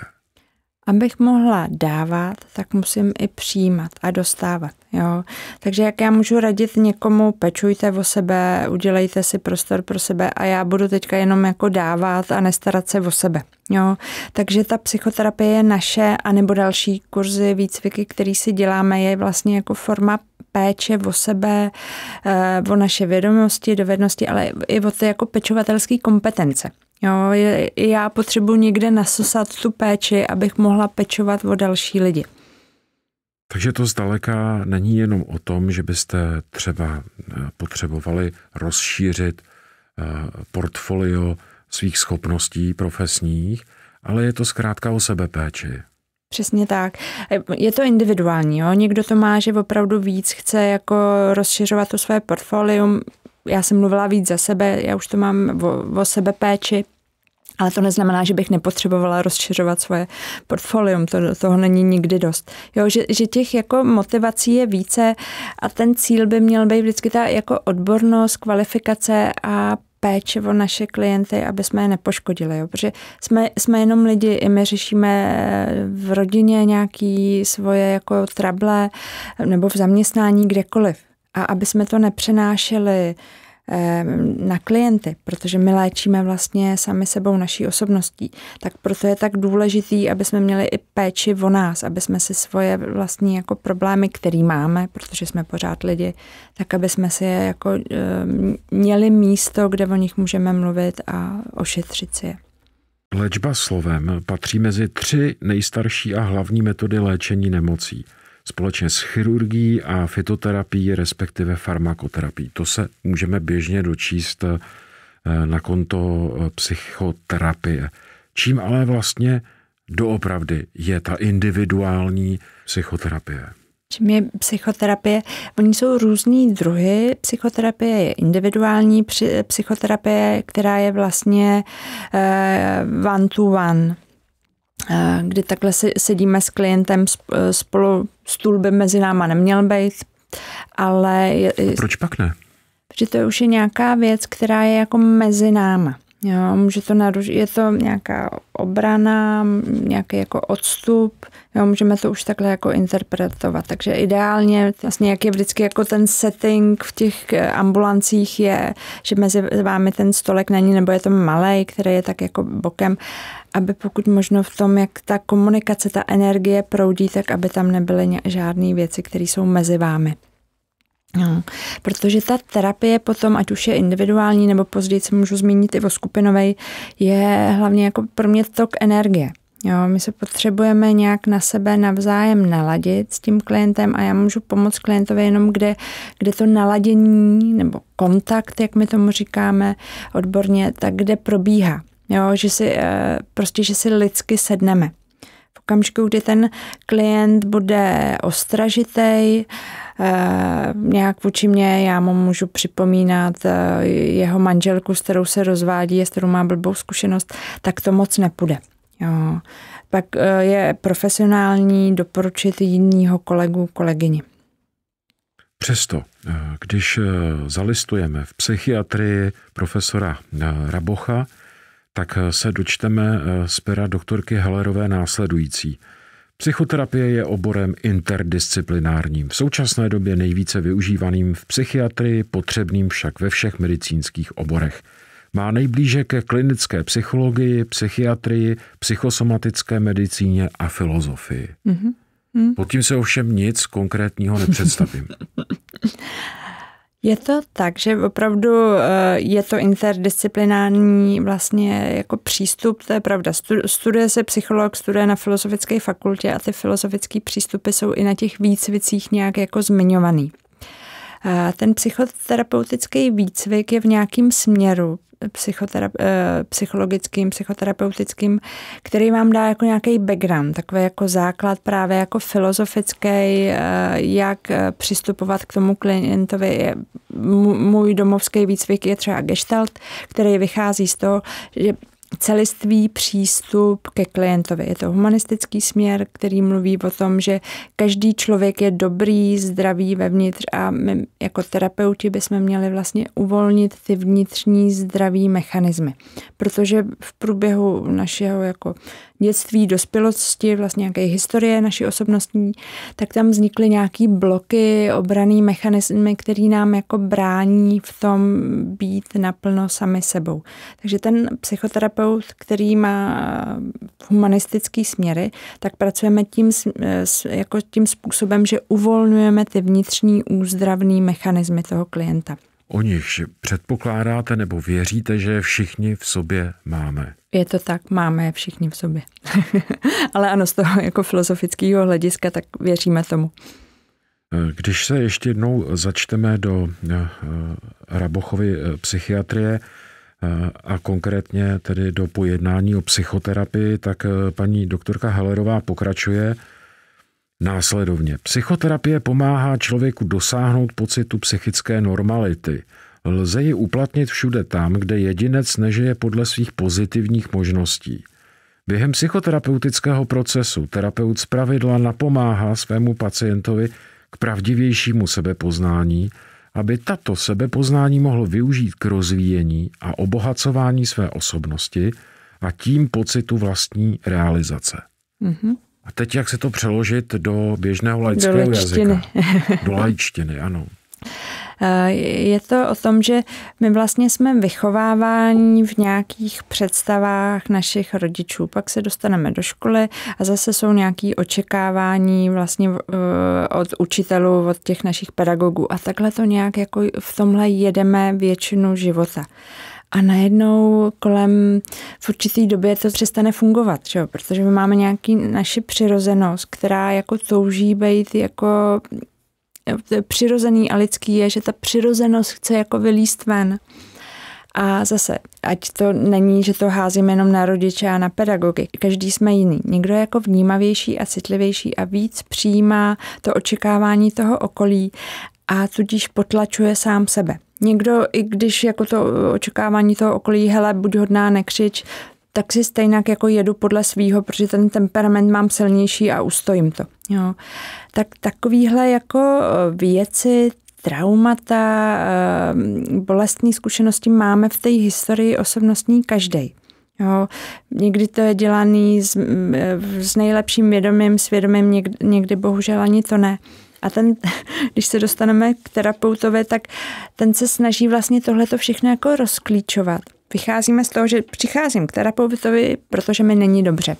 B: Abych mohla dávat, tak musím i přijímat a dostávat. Jo. Takže jak já můžu radit někomu, pečujte o sebe, udělejte si prostor pro sebe a já budu teďka jenom jako dávat a nestarat se o sebe. Jo. Takže ta psychoterapie je naše, anebo další kurzy, výcviky, které si děláme, je vlastně jako forma péče o sebe, eh, o naše vědomosti, dovednosti, ale i o ty jako pečovatelské kompetence. Jo, já potřebuji někde nasosat tu péči, abych mohla pečovat o další lidi.
A: Takže to zdaleka není jenom o tom, že byste třeba eh, potřebovali rozšířit eh, portfolio svých schopností profesních, ale je to zkrátka o sebepéči.
B: Přesně tak. Eh, je to individuální. Jo? Někdo to má, že opravdu víc chce jako rozšiřovat to své portfolium. Já jsem mluvila víc za sebe, já už to mám o, o sebe péči, ale to neznamená, že bych nepotřebovala rozšiřovat svoje portfolium, to, toho není nikdy dost. Jo, že, že těch jako motivací je více a ten cíl by měl být vždycky ta jako odbornost, kvalifikace a péče o naše klienty, aby jsme je nepoškodili, jo? protože jsme, jsme jenom lidi, i my řešíme v rodině nějaký svoje jako trable nebo v zaměstnání kdekoliv. A aby jsme to nepřenášeli uh, na klienty, protože my léčíme vlastně sami sebou naší osobností. Tak proto je tak důležitý, aby jsme měli i péči o nás, aby jsme si svoje vlastní jako problémy, které máme, protože jsme pořád lidi, tak aby jsme si je jako měli místo, kde o nich můžeme mluvit a ošetřit si je.
A: Léčba slovem patří mezi tři nejstarší a hlavní metody léčení nemocí – společně s chirurgií a fitoterapií, respektive farmakoterapií. To se můžeme běžně dočíst eh, na konto eh, psychoterapie. Čím ale vlastně doopravdy je ta individuální psychoterapie?
B: Čím je psychoterapie? Oni jsou různý druhy. Psychoterapie je individuální eh, psychoterapie, která je vlastně one to one kdy takhle sedíme s klientem spolu stůl by mezi náma neměl být, ale... Je, Proč pak ne? Protože to už je nějaká věc, která je jako mezi náma. Jo, může to narušit. je to nějaká obrana, nějaký jako odstup, jo, můžeme to už takhle jako interpretovat. Takže ideálně, vlastně jak je vždycky jako ten setting v těch eh, ambulancích je, že mezi vámi ten stolek není, nebo je to malý, který je tak jako bokem, aby pokud možno v tom, jak ta komunikace, ta energie proudí, tak aby tam nebyly žádné věci, které jsou mezi vámi. No, protože ta terapie potom, ať už je individuální, nebo později se můžu zmínit i o skupinové, je hlavně jako pro mě tok energie. Jo, my se potřebujeme nějak na sebe navzájem naladit s tím klientem a já můžu pomoct klientovi jenom, kde, kde to naladění nebo kontakt, jak my tomu říkáme odborně, tak kde probíhá. Jo, že si, eh, prostě, že si lidsky sedneme. V okamžiku, kdy ten klient bude ostražitej, Eh, nějak vůči mě, já mu můžu připomínat eh, jeho manželku, s kterou se rozvádí a s kterou má blbou zkušenost, tak to moc nepůjde. Jo. Pak eh, je profesionální doporučit jinýho kolegu, kolegyni.
A: Přesto, když zalistujeme v psychiatrii profesora Rabocha, tak se dočteme z pera doktorky Hellerové následující – Psychoterapie je oborem interdisciplinárním, v současné době nejvíce využívaným v psychiatrii, potřebným však ve všech medicínských oborech. Má nejblíže ke klinické psychologii, psychiatrii, psychosomatické medicíně a filozofii. Mm-hmm. Pod tím se ovšem nic konkrétního nepředstavím.
B: Je to tak, že opravdu eh, je to interdisciplinární vlastně jako přístup, to je pravda. Studuje se psycholog, studuje na filozofické fakultě a ty filozofické přístupy jsou i na těch výcvicích nějak jako zmiňovaný. Ten psychoterapeutický výcvik je v nějakém směru psychotera- eh, psychologickým, psychoterapeutickým, který vám dá jako nějaký background, takový jako základ právě jako filozofický, eh, jak eh, přistupovat k tomu klientovi. Můj domovský výcvik je třeba gestalt, který vychází z toho, že celistvý přístup ke klientovi. Je to humanistický směr, který mluví o tom, že každý člověk je dobrý, zdravý vevnitř a my jako terapeuti bychom měli vlastně uvolnit ty vnitřní zdraví mechanismy. Protože v průběhu našeho jako dětství, dospělosti, vlastně nějaké historie naší osobnostní, tak tam vznikly nějaké bloky, obraný mechanismy, který nám jako brání v tom být naplno sami sebou. Takže ten psychoterapeut, který má humanistické směry, tak pracujeme tím, jako tím způsobem, že uvolňujeme ty vnitřní úzdravné mechanismy toho klienta.
A: O nich předpokládáte nebo věříte, že všichni v sobě máme.
B: Je to tak, máme je všichni v sobě. Ale ano, z toho jako filozofického hlediska, tak věříme tomu.
A: Když se ještě jednou začteme do eh, Rabochovy eh, psychiatrie eh, a konkrétně tedy do pojednání o psychoterapii, tak paní doktorka Halerová pokračuje následovně. Psychoterapie pomáhá člověku dosáhnout pocitu psychické normality – Lze ji uplatnit všude tam, kde jedinec nežije podle svých pozitivních možností. Během psychoterapeutického procesu terapeut zpravidla napomáhá svému pacientovi k pravdivějšímu sebepoznání, aby tato sebepoznání mohl využít k rozvíjení a obohacování své osobnosti a tím pocitu vlastní realizace. Mm-hmm. A teď jak se to přeložit do běžného laického do jazyka? Do lajčtiny, ano.
B: Eh, je to o tom, že my vlastně jsme vychováváni v nějakých představách našich rodičů. Pak se dostaneme do školy a zase jsou nějaké očekávání vlastně eh, od učitelů, od těch našich pedagogů. A takhle to nějak jako v tomhle jedeme většinu života a najednou kolem v určitý době to přestane fungovat, že jo? protože my máme nějaký naši přirozenost, která jako touží být jako přirozený a lidský je, že ta přirozenost chce jako vylíst ven. A zase, ať to není, že to házíme jenom na rodiče a na pedagogy. Každý jsme jiný. Někdo je jako vnímavější a citlivější a víc přijímá to očekávání toho okolí a tudíž potlačuje sám sebe. Někdo, i když jako to očekávání toho okolí, hele, buď hodná, nekřič, tak si stejně jako jedu podle svýho, protože ten temperament mám silnější a ustojím to. Jo. Tak takovýhle jako eh, věci, traumata, eh, bolestní zkušenosti máme v té historii osobnostní každý. Jo, někdy to je dělaný s, eh, s nejlepším vědomím, svědomím, někdy, někdy bohužel ani to ne. A ten, když se dostaneme k terapeutovi, tak ten se snaží vlastně tohleto všechno jako rozklíčovat vycházíme z toho, že přicházím k terapeutovi, protože mi není dobře.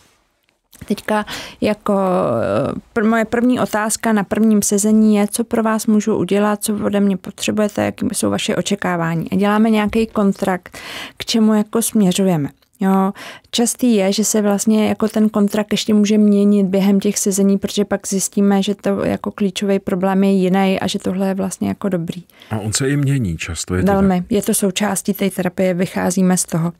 B: Teďka jako pr- eh, moje první otázka na prvním sezení je, co pro vás můžu udělat, co ode mě potřebujete, jaké jsou vaše očekávání. A děláme nějaký kontrakt, k čemu jako směřujeme. Jo. Častý je, že se vlastně jako ten kontrakt ještě může měnit během těch sezení, protože pak zjistíme, že to jako klíčový problém je jiný a že tohle je vlastně jako dobrý.
A: A on se i mění často. Je Velmi.
B: Je to součástí té terapie, vycházíme z toho.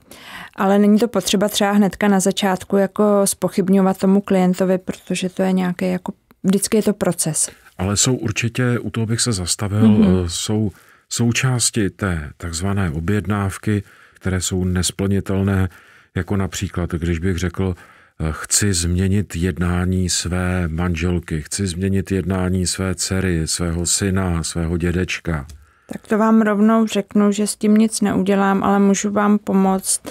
B: Ale není to potřeba třeba hnedka na začátku jako spochybňovat tomu klientovi, protože to je nějaký jako, vždycky je to proces.
A: Ale jsou určitě, u toho bych se zastavil, mm-hmm. jsou součásti té takzvané objednávky, které jsou nesplnitelné, jako například, když bych řekl, eh, chci změnit jednání své manželky, chci změnit jednání své dcery, svého syna, svého dědečka.
B: Tak to vám rovnou řeknu, že s tím nic neudělám, ale můžu vám pomoct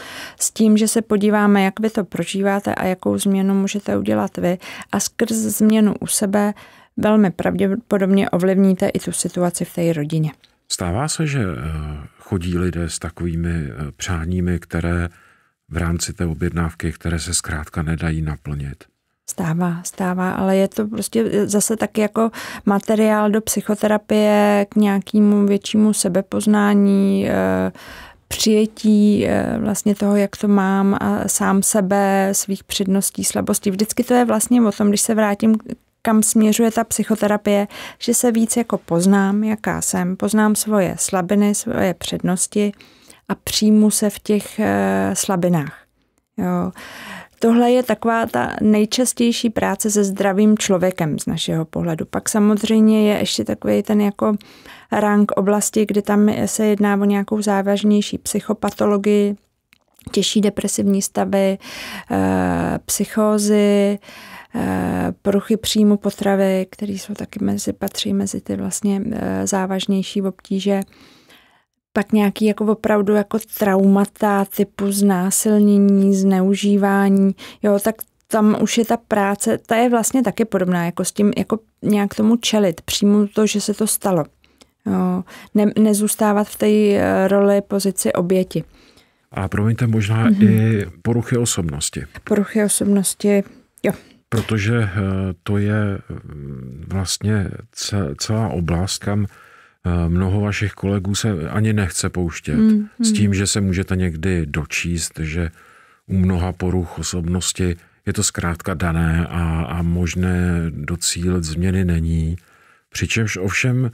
B: s tím, že se podíváme, jak vy to prožíváte a jakou změnu můžete udělat vy. A skrz změnu u sebe velmi pravděpodobně ovlivníte i tu situaci v té rodině.
A: Stává se, že eh, chodí lidé s takovými eh, přáními, které v rámci té objednávky, které se zkrátka nedají naplnit.
B: Stává, stává, ale je to prostě zase taky jako materiál do psychoterapie k nějakému většímu sebepoznání, eh, přijetí eh, vlastně toho, jak to mám a sám sebe, svých předností, slabostí. Vždycky to je vlastně o tom, když se vrátím kam směřuje ta psychoterapie, že se víc jako poznám, jaká jsem, poznám svoje slabiny, svoje přednosti, a příjmu se v těch eh, slabinách. Jo. Tohle je taková ta nejčastější práce se zdravým člověkem z našeho pohledu. Pak samozřejmě je ještě takový ten jako rang oblasti, kdy tam se jedná o nějakou závažnější psychopatologii, těžší depresivní stavy, eh, psychózy, eh, poruchy příjmu potravy, které jsou taky mezi, patří mezi ty vlastně závažnější obtíže pak nějaký jako opravdu jako traumata typu znásilnění, zneužívání, jo, tak tam už je ta práce, ta je vlastně taky podobná, jako s tím, jako nějak tomu čelit, přímo to, že se to stalo. Jo, ne, nezůstávat v té eh, roli, pozici oběti.
A: A promiňte, možná mm-hmm. i poruchy osobnosti.
B: Poruchy osobnosti, jo.
A: Protože eh, to je mm, vlastně celá oblast, kam Eh, mnoho vašich kolegů se ani nechce pouštět. Mm, mm. S tím, že se můžete někdy dočíst, že u mnoha poruch osobnosti je to zkrátka dané a, a možné docílit změny není. Přičemž ovšem eh,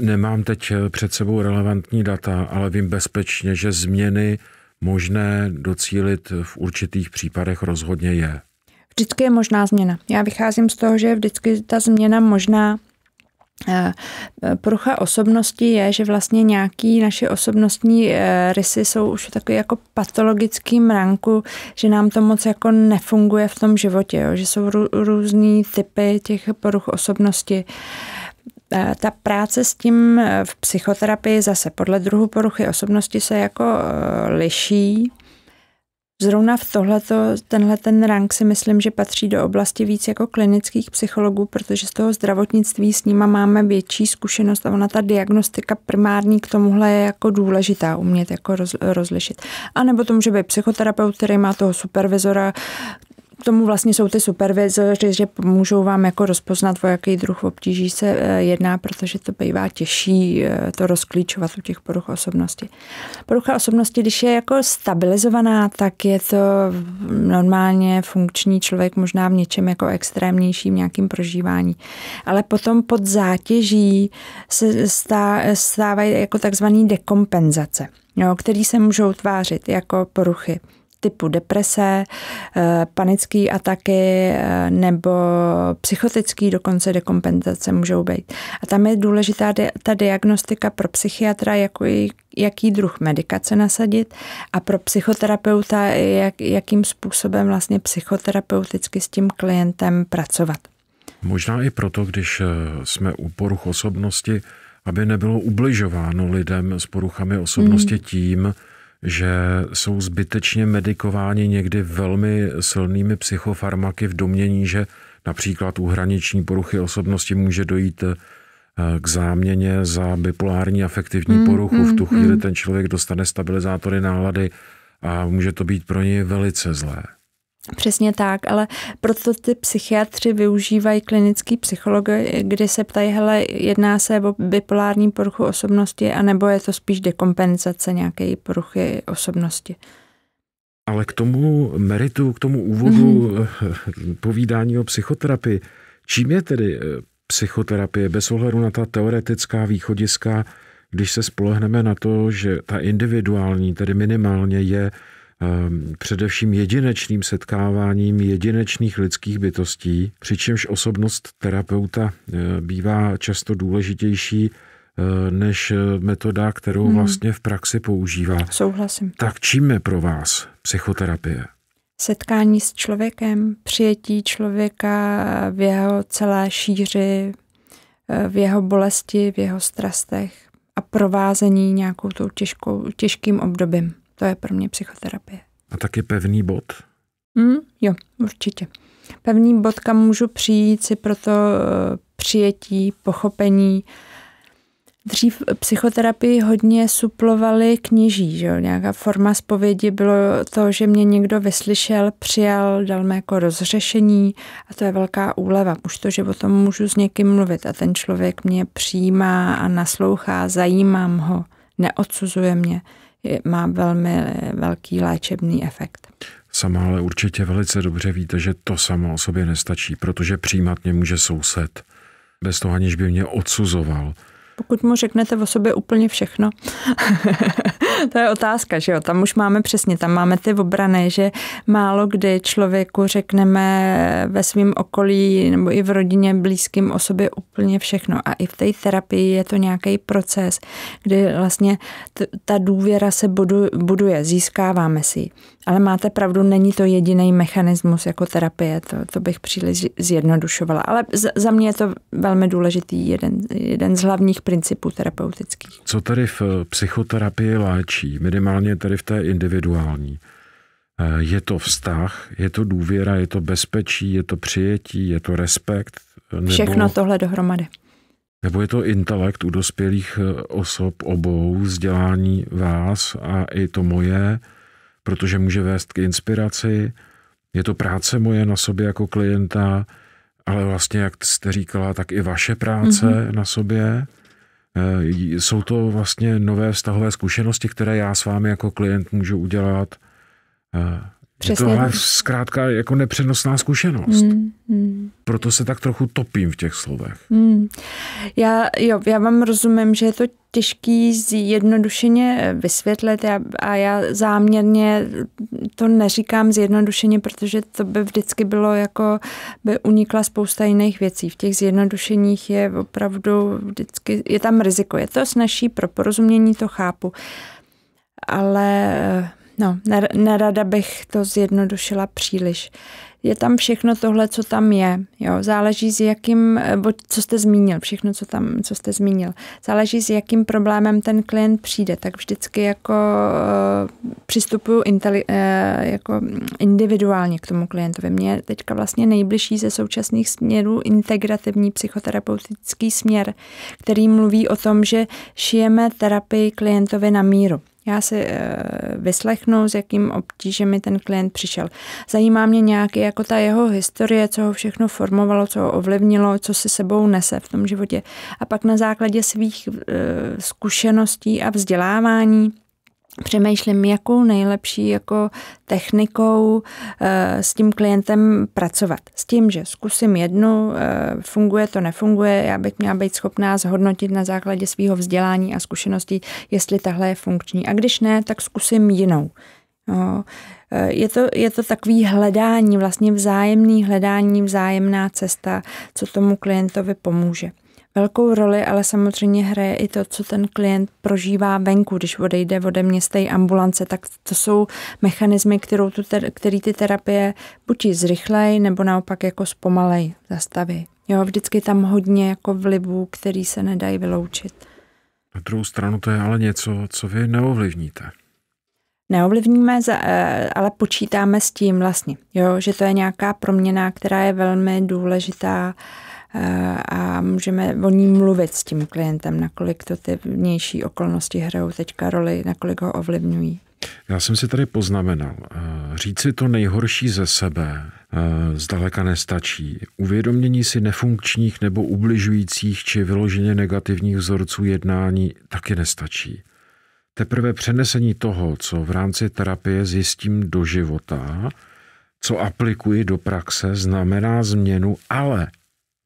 A: nemám teď před sebou relevantní data, ale vím bezpečně, že změny možné docílit v určitých případech rozhodně je.
B: Vždycky je možná změna. Já vycházím z toho, že je vždycky ta změna možná Eh, eh, porucha osobnosti je, že vlastně nějaký naše osobnostní eh, rysy jsou už takový jako patologický mranku, že nám to moc jako nefunguje v tom životě, jo? že jsou rů, různý typy těch poruch osobnosti. Ta práce s tím v psychoterapii zase podle druhu poruchy osobnosti se jako liší. Zrovna v tohleto, tenhle ten rang si myslím, že patří do oblasti víc jako klinických psychologů, protože z toho zdravotnictví s nima máme větší zkušenost a ona ta diagnostika primární k tomuhle je jako důležitá umět jako rozlišit. A nebo to může být psychoterapeut, který má toho supervizora, tomu vlastně jsou ty supervizoři, že můžou vám jako rozpoznat, o jaký druh obtíží se eh, jedná, protože to bývá těžší eh, to rozklíčovat u těch poruch osobnosti. Porucha osobnosti, když je jako stabilizovaná, tak je to normálně funkční člověk, možná v něčem jako extrémnějším nějakým prožívání. Ale potom pod zátěží se stávají jako takzvané dekompenzace, jo, který se můžou tvářit jako poruchy typu deprese, eh, panické ataky eh, nebo psychotické dokonce dekompenzace můžou být. A tam je důležitá ta diagnostika pro psychiatra, jako jaký druh medikace nasadit a pro psychoterapeuta, jak, jakým způsobem vlastně psychoterapeuticky s tím klientem pracovat.
A: Možná i proto, když eh, jsme u poruch osobnosti, aby nebylo ubližováno lidem s poruchami osobnosti hmm. tím, že jsou zbytečně medikováni někdy velmi silnými psychofarmaky v domění, že například u hraniční poruchy osobnosti může dojít eh, k záměně za bipolární afektivní mm, poruchu. Mm, v hmm, tu chvíli mm. ten člověk dostane stabilizátory nálady a může to být pro něj velice zlé.
B: Přesně tak, ale proto ty psychiatři využívají klinický psycholog, kdy se ptají, hele, jedná se o bipolární poruchu osobnosti, anebo je to spíš dekompenzace nějaké poruchy osobnosti.
A: Ale k tomu meritu, k tomu úvodu mm-hmm. povídání o psychoterapii, čím je tedy eh, psychoterapie bez ohledu na ta teoretická východiska, když se spolehneme na to, že ta individuální, tedy minimálně, je Ehm, především jedinečným setkáváním jedinečných lidských bytostí, přičemž osobnost terapeuta eh, bývá často důležitější eh, než eh, metoda, kterou hmm. vlastně v praxi používá. Souhlasím. Tak čím je pro vás psychoterapie?
B: Setkání s člověkem, přijetí člověka v jeho celé šíři, v jeho bolesti, v jeho strastech a provázení nějakou tou těžkou, těžkým obdobím. To je pro mě psychoterapie.
A: A taky pevný bod. Mm,
B: jo, určitě. Pevný bod, kam můžu přijít, si proto eh, přijetí, pochopení. Dřív psychoterapii hodně suplovali kněží, že jo? nějaká forma zpovědi bylo to, že mě někdo vyslyšel, přijal, dal mi jako rozřešení a to je velká úleva. Už to, že o tom můžu s někým mluvit a ten člověk mě přijímá a naslouchá, zajímám ho, neodsuzuje mě má velmi velký léčebný efekt.
A: Sama ale určitě velice dobře víte, že to samo o sobě nestačí, protože přijímat mě může soused. Bez toho, aniž by mě odsuzoval.
B: Pokud mu řeknete o sobě úplně všechno, to je otázka, že jo. Tam už máme přesně, tam máme ty obrany, že málo kdy člověku řekneme ve svém okolí nebo i v rodině blízkým osobě úplně všechno. A i v té terapii je to nějaký proces, kdy vlastně t- ta důvěra se budu- buduje, získáváme si ji. Ale máte pravdu, není to jediný mechanismus jako terapie, to, to bych příliš zjednodušovala. Ale za, za mě je to velmi důležitý jeden, jeden z hlavních principů
A: terapeutických. Co tady v eh, psychoterapii léčí? větší, minimálně tedy v té individuální. Eh, je to vztah, je to důvěra, je to bezpečí, je to přijetí, je to respekt. Nebo, Všechno
B: tohle dohromady.
A: Nebo je to intelekt u dospělých eh, osob obou, vzdělání vás a i to moje, protože může vést k inspiraci. Je to práce moje na sobě jako klienta, ale vlastně, jak jste říkala, tak i vaše práce mm-hmm. na sobě. Eh, jsou to vlastně nové vztahové zkušenosti, které já s vámi jako klient můžu udělat eh, Přesně. Je to zkrátka jako nepřenosná zkušenost. Mm, mm. Proto se tak trochu topím v těch slovech.
B: Mm. Já, jo, já vám rozumím, že je to těžký zjednodušeně eh, vysvětlit a, a já záměrně to neříkám zjednodušeně, protože to by vždycky bylo jako by unikla spousta jiných věcí. V těch zjednodušeních je opravdu vždycky, je tam riziko. Je to snažší pro porozumění, to chápu. Ale eh, no, nerada bych to zjednodušila příliš. Je tam všechno tohle, co tam je. Jo, záleží s jakým, eh, co jste zmínil, všechno, co tam, co jste zmínil. Záleží s jakým problémem ten klient přijde. Tak vždycky jako uh, přistupuju inteli, uh, jako individuálně k tomu klientovi. Mně je teďka vlastně nejbližší ze současných směrů integrativní psychoterapeutický směr, který mluví o tom, že šijeme terapii klientovi na míru. Já si eh, vyslechnu, s jakým obtížemi ten klient přišel. Zajímá mě nějaký jako ta jeho historie, co ho všechno formovalo, co ho ovlivnilo, co si sebou nese v tom životě. A pak na základě svých eh, zkušeností a vzdělávání přemýšlím, jakou nejlepší jako technikou e, s tím klientem pracovat. S tím, že zkusím jednu, e, funguje to, nefunguje, já bych měla být schopná zhodnotit na základě svého vzdělání a zkušeností, jestli tahle je funkční. A když ne, tak zkusím jinou. No, eh, je to, je to takový hledání, vlastně vzájemný hledání, vzájemná cesta, co tomu klientovi pomůže. Velkou roli ale samozřejmě hraje i to, co ten klient prožívá venku, když odejde ode mě z té ambulance, tak to jsou mechanismy, kterou tu ter- který ty terapie buď zrychlej, nebo naopak jako zpomalej, zastaví. Jo, vždycky tam hodně jako vlivů, který se nedají vyloučit.
A: Na druhou stranu to je ale něco, co vy neovlivníte
B: neovlivníme, eh, ale počítáme s tím vlastně, jo, že to je nějaká proměna, která je velmi důležitá Eh, a můžeme o ní mluvit s tím klientem, nakolik to ty vnější okolnosti hrajou teďka roli, nakolik ho ovlivňují.
A: Já jsem si tady poznamenal, eh, říci to nejhorší ze sebe eh, zdaleka nestačí. Uvědomění si nefunkčních nebo ubližujících či vyloženě negativních vzorců jednání taky nestačí. Teprve přenesení toho, co v rámci terapie zjistím do života, co aplikuji do praxe, znamená změnu, ale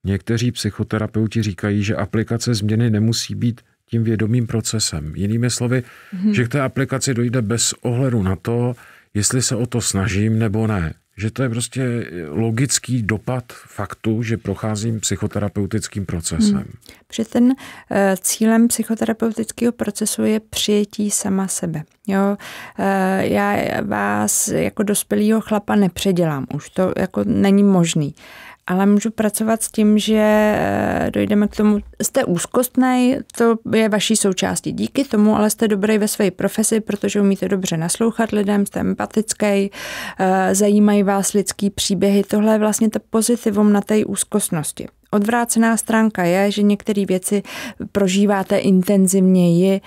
A: Někteří psychoterapeuti říkají, že aplikace změny nemusí být tím vědomým procesem. Jinými slovy, hmm. že k té aplikaci dojde bez ohledu na to, jestli se o to snažím nebo ne. Že to je prostě logický dopad faktu, že procházím psychoterapeutickým procesem. Hmm.
B: Protože ten e, cílem psychoterapeutického procesu je přijetí sama sebe. Jo, e, já vás jako dospělého chlapa nepředělám, už to jako není možný. E, ale můžu pracovat s tím, že eh, dojdeme k tomu, jste úzkostný, to je vaší součástí. Díky tomu, ale jste dobrý ve své profesi, protože umíte dobře naslouchat lidem, jste empatický, eh, zajímají vás lidský příběhy. Tohle je vlastně to pozitivum na té úzkostnosti. Odvrácená stránka je, že některé věci prožíváte intenzivněji,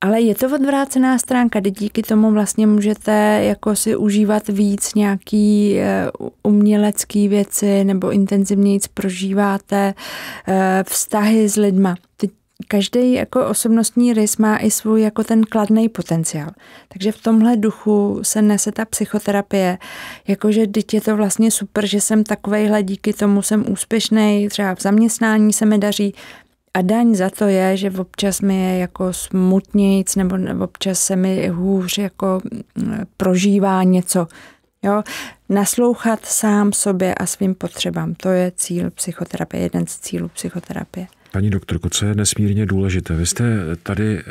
B: ale je to odvrácená stránka, kdy díky tomu vlastně můžete jako si užívat víc nějaký eh, umělecký věci nebo intenzivněji prožíváte eh, vztahy s lidma. každý jako osobnostní rys má i svůj jako ten kladný potenciál. Takže v tomhle duchu se nese ta psychoterapie, jakože teď je to vlastně super, že jsem takovejhle, díky tomu jsem úspěšný, třeba v zaměstnání se mi daří, a daň za to je, že občas mi je jako smutnějíc nebo občas se mi hůř jako mm, prožívá něco. Jo? Naslouchat sám sobě a svým potřebám, to je cíl psychoterapie, jeden z cílů psychoterapie.
A: Paní doktorko, co je nesmírně důležité? Vy jste tady uh,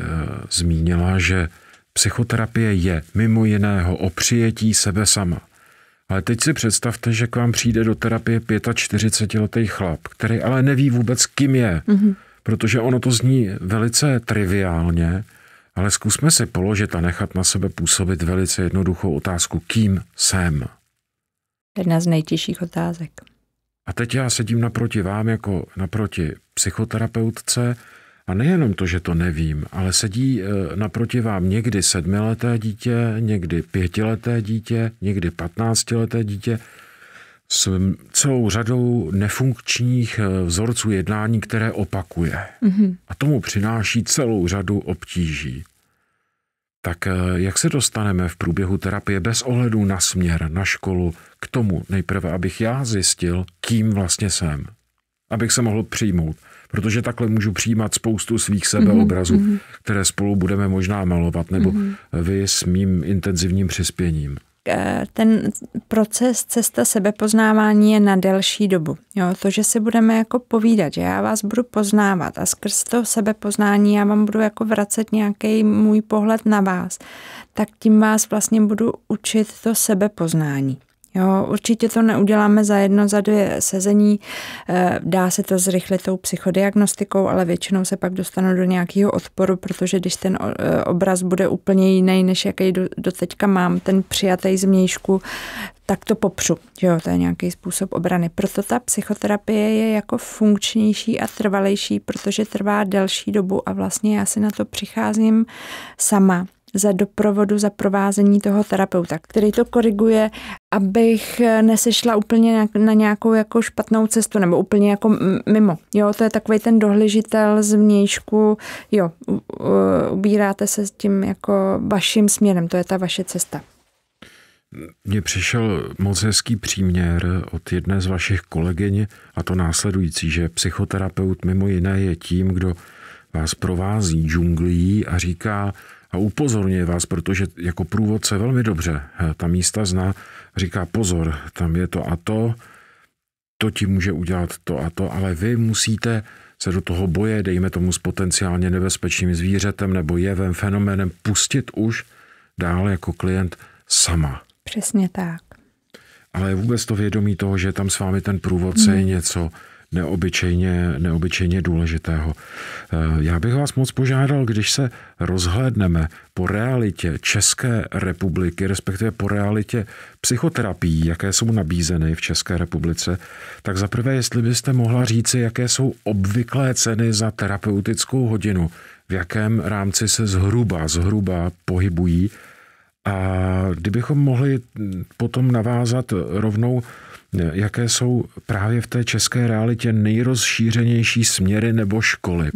A: zmínila, že psychoterapie je mimo jiného o přijetí sebe sama. Ale teď si představte, že k vám přijde do terapie 45-letý chlap, který ale neví vůbec, kým je. Mm-hmm protože ono to zní velice triviálně, ale zkusme si položit a nechat na sebe působit velice jednoduchou otázku, kým jsem.
B: Jedna z nejtěžších otázek.
A: A teď já sedím naproti vám jako naproti psychoterapeutce a nejenom to, že to nevím, ale sedí e, naproti vám někdy sedmileté dítě, někdy pětileté dítě, někdy patnáctileté dítě, s celou řadou nefunkčních eh, vzorců jednání, které opakuje. Mm-hmm. A tomu přináší celou řadu obtíží. Tak eh, jak se dostaneme v průběhu terapie bez ohledu na směr, na školu, k tomu nejprve, abych já zjistil, kým vlastně jsem, abych se mohl přijmout. Protože takhle můžu přijímat spoustu svých mhm, sebeobrazů, mm-hmm. které spolu budeme možná malovat, nebo mm-hmm. vy s mým intenzivním přispěním.
B: Eh, ten proces cesta sebepoznávání je na delší dobu. Jo, to, že si budeme jako povídat, že já vás budu poznávat a skrz to sebepoznání já vám budu jako vracet nějaký můj pohled na vás, tak tím vás vlastně budu učit to sebepoznání. Jo, určitě to neuděláme za jedno, za dvě sezení. Eh, dá se to zrychlit tou psychodiagnostikou, ale většinou se pak dostanu do nějakého odporu, protože když ten eh, obraz bude úplně jiný, než jaký doteďka mám, ten přijatý změšku, tak to popřu. Jo, to je nějaký způsob obrany. Proto ta psychoterapie je jako funkčnější a trvalejší, protože trvá delší dobu a vlastně já si na to přicházím sama za doprovodu, za provázení toho terapeuta, který to koriguje, abych nesešla úplně na nějakou jako špatnou cestu nebo úplně jako mimo. Jo, to je takový ten dohližitel z vnějšku, jo, ubíráte se s tím jako vaším směrem, to je ta vaše cesta.
A: Mně přišel moc hezký příměr od jedné z vašich kolegyň a to následující, že psychoterapeut mimo jiné je tím, kdo vás provází džunglí a říká, a upozorňuje vás, protože jako průvodce velmi dobře eh, ta místa zná, říká pozor, tam je to a to, to ti může udělat to a to, ale vy musíte se do toho boje, dejme tomu s potenciálně nebezpečným zvířetem nebo jevem, fenoménem, pustit už dál jako klient sama.
B: Přesně tak.
A: Ale vůbec to vědomí toho, že tam s vámi ten průvodce hmm. je něco, neobyčejně, neobyčejně důležitého. Eh, já bych vás moc požádal, když se rozhlédneme po realitě České republiky, respektive po realitě psychoterapií, jaké jsou nabízeny v České republice, tak zaprvé, jestli byste mohla říci, jaké jsou obvyklé ceny za terapeutickou hodinu, v jakém rámci se zhruba, zhruba pohybují. A kdybychom mohli potom navázat rovnou jaké jsou právě v té české realitě nejrozšířenější směry nebo školy.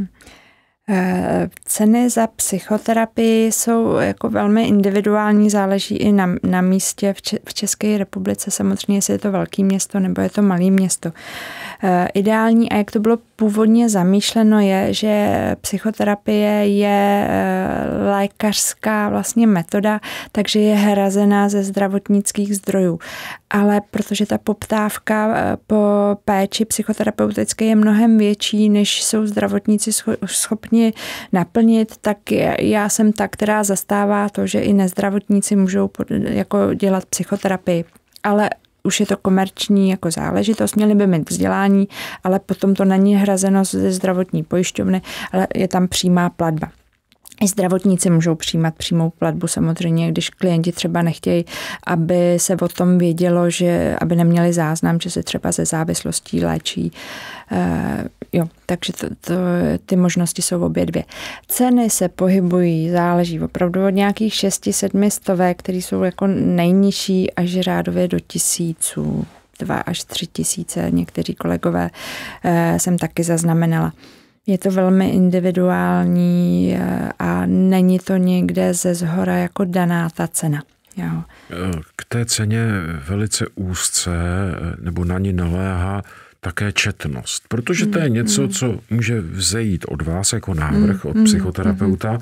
B: Eh, ceny za psychoterapii jsou jako velmi individuální, záleží i na, na místě. V České republice samozřejmě, jestli je to velké město nebo je to malé město. Eh, ideální a jak to bylo původně zamýšleno je, že psychoterapie je eh, lékařská vlastně metoda, takže je hrazená ze zdravotnických zdrojů. Ale protože ta poptávka po péči psychoterapeutické je mnohem větší, než jsou zdravotníci schopni plně naplnit, tak já jsem ta, která zastává to, že i nezdravotníci můžou jako dělat psychoterapii. Ale už je to komerční jako záležitost, měli by mít vzdělání, ale potom to není hrazeno ze zdravotní pojišťovny, ale je tam přímá platba. I zdravotníci můžou přijímat přímou platbu samozřejmě, když klienti třeba nechtějí, aby se o tom vědělo, že aby neměli záznam, že se třeba ze závislostí léčí. E, jo, takže to, to, ty možnosti jsou obě dvě. Ceny se pohybují, záleží opravdu od nějakých 6-7 stovek, které jsou jako nejnižší až řádově do tisíců, 2 až 3 tisíce, někteří kolegové e, jsem taky zaznamenala. Je to velmi individuální eh, a není to někde ze zhora jako daná ta cena. Jo.
A: Eh, k té ceně velice úzce eh, nebo na ní naléhá také četnost, protože to je mm, něco, mm. co může vzejít od vás jako návrh, od mm, psychoterapeuta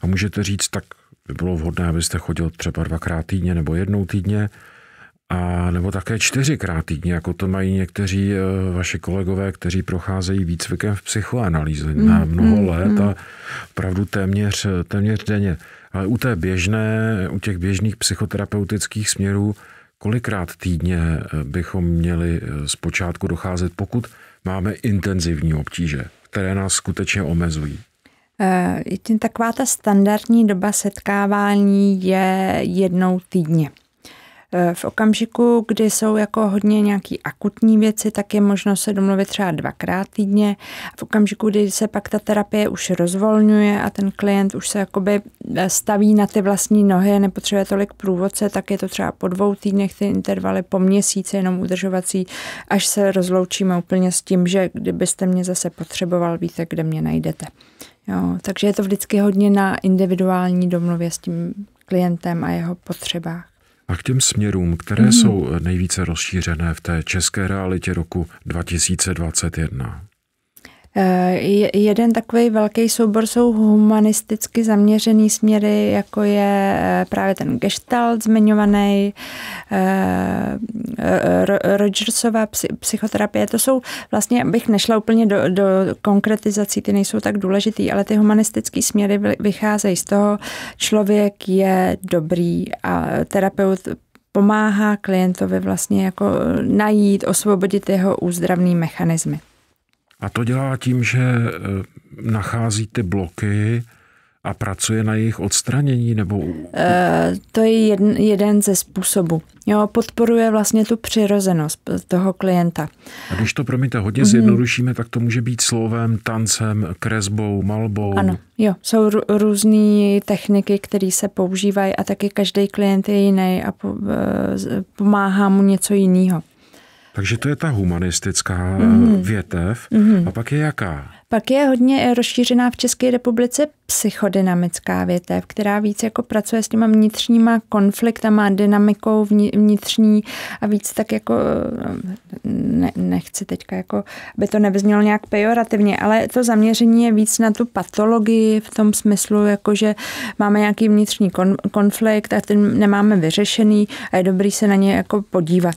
A: a můžete říct, tak by bylo vhodné, abyste chodil třeba dvakrát týdně nebo jednou týdně, a nebo také čtyřikrát týdně, jako to mají někteří eh, vaši kolegové, kteří procházejí výcvikem v psychoanalýze mm, na mm, mnoho mm, let mm. a opravdu téměř, téměř denně. Ale u té běžné, u těch běžných psychoterapeutických směrů, kolikrát týdně eh, bychom měli eh, zpočátku docházet, pokud máme intenzivní obtíže, které nás skutečně omezují?
B: Taková ta standardní doba setkávání je jednou týdně. Eh, v okamžiku, kdy jsou jako hodně nějaký akutní věci, tak je možno se domluvit třeba dvakrát týdně. V okamžiku, kdy se pak ta terapie už rozvolňuje a ten klient už se jakoby eh, staví na ty vlastní nohy, nepotřebuje tolik průvodce, tak je to třeba po dvou týdnech ty intervaly, po měsíci jenom udržovací, až se rozloučíme úplně s tím, že kdybyste mě zase potřeboval, víte, kde mě najdete. Jo, takže je to vždycky hodně na individuální domluvě s tím klientem a jeho potřebách.
A: A k těm směrům, které mm. jsou eh, nejvíce rozšířené v té české realitě roku 2021?
B: Eh, jeden takový velký soubor jsou humanisticky zaměřený směry, jako je eh, právě ten gestalt zmiňovaný, eh, Rogersova psychoterapie. To jsou vlastně, bych nešla úplně do, do konkretizací, ty nejsou tak důležitý, ale ty humanistické směry vycházejí z toho, člověk je dobrý a terapeut pomáhá klientovi vlastně jako najít, osvobodit jeho úzdravný mechanismy.
A: A to dělá tím, že e, nachází ty bloky a pracuje na jejich odstranění? nebo?
B: E, to je jeden, jeden ze způsobů. Jo, podporuje vlastně tu přirozenost toho klienta.
A: A když to, promiňte, hodně mm. zjednodušíme, tak to může být slovem, tancem, kresbou, malbou. Ano,
B: jo, jsou r- různé techniky, které se používají a taky každý klient je jiný a po- e, pomáhá mu něco jiného.
A: Takže to je ta humanistická mm-hmm. větev. Mm-hmm. A pak je jaká?
B: Pak je hodně eh, rozšířená v České republice psychodynamická větev, která víc jako pracuje s těma vnitřníma konfliktama, dynamikou vnitřní a víc tak jako, eh, ne, nechci teďka jako, by to nevyznělo nějak pejorativně, ale to zaměření je víc na tu patologii v tom smyslu, jako že máme nějaký vnitřní konflikt a ten nemáme vyřešený a je dobrý se na ně jako podívat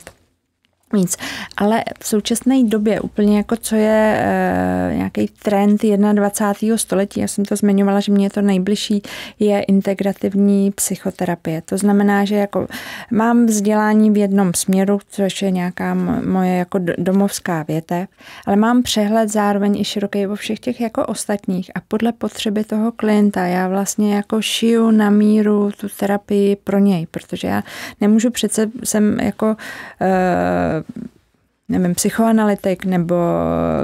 B: víc. Ale v současné době úplně jako co je e, nějaký trend 21. století, já jsem to zmiňovala, že mě je to nejbližší, je integrativní psychoterapie. To znamená, že jako mám vzdělání v jednom směru, což je nějaká moje jako domovská větev, ale mám přehled zároveň i široký o všech těch jako ostatních a podle potřeby toho klienta já vlastně jako šiju na míru tu terapii pro něj, protože já nemůžu přece, jsem jako e, nevím, psychoanalytik nebo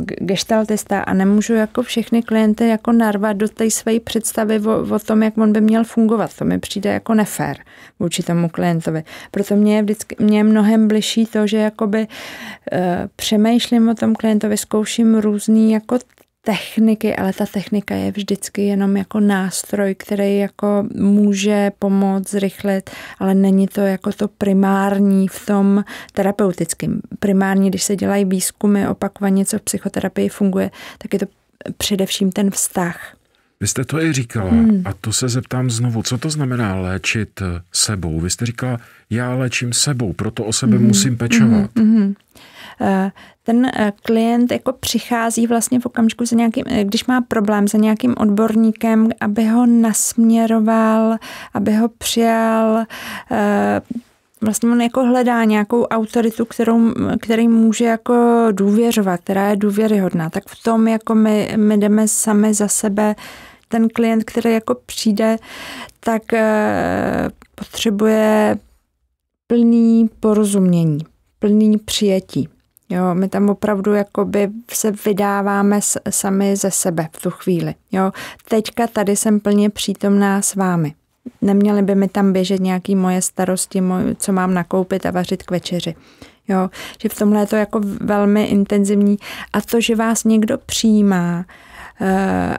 B: gestaltista a nemůžu jako všechny klienty jako narvat do té své představy o, o, tom, jak on by měl fungovat. To mi přijde jako nefér vůči tomu klientovi. Proto mě je vždycky, mě je mnohem bližší to, že jakoby uh, přemýšlím o tom klientovi, zkouším různý jako techniky, ale ta technika je vždycky jenom jako nástroj, který jako může pomoct zrychlit, ale není to jako to primární v tom terapeutickém. Primární, když se dělají výzkumy opakovaně, co v psychoterapii funguje, tak je to především ten vztah.
A: Vy jste to i říkala, hmm. a to se zeptám znovu, co to znamená léčit eh, sebou? Vy jste říkala, já léčím sebou, proto o sebe hmm. musím pečovat.
B: Hmm. Hmm. hmm. Eh, ten eh, klient jako přichází vlastně v okamžiku, za nějakým, když má problém za nějakým odborníkem, aby ho nasměroval, aby ho přijal, vlastně on jako hledá nějakou autoritu, kterou, který může jako důvěřovat, která je důvěryhodná. Tak v tom jako my, my jdeme sami za sebe. Ten klient, který jako přijde, tak eh, potřebuje plný porozumění, plný přijetí. Jo, my tam opravdu jakoby se vydáváme sami ze sebe v tu chvíli. Jo, teďka tady jsem plně přítomná s vámi neměly by mi tam běžet nějaké moje starosti, co mám nakoupit a vařit k večeři. Jo, že v tomhle je to jako velmi intenzivní a to, že vás někdo přijímá, eh,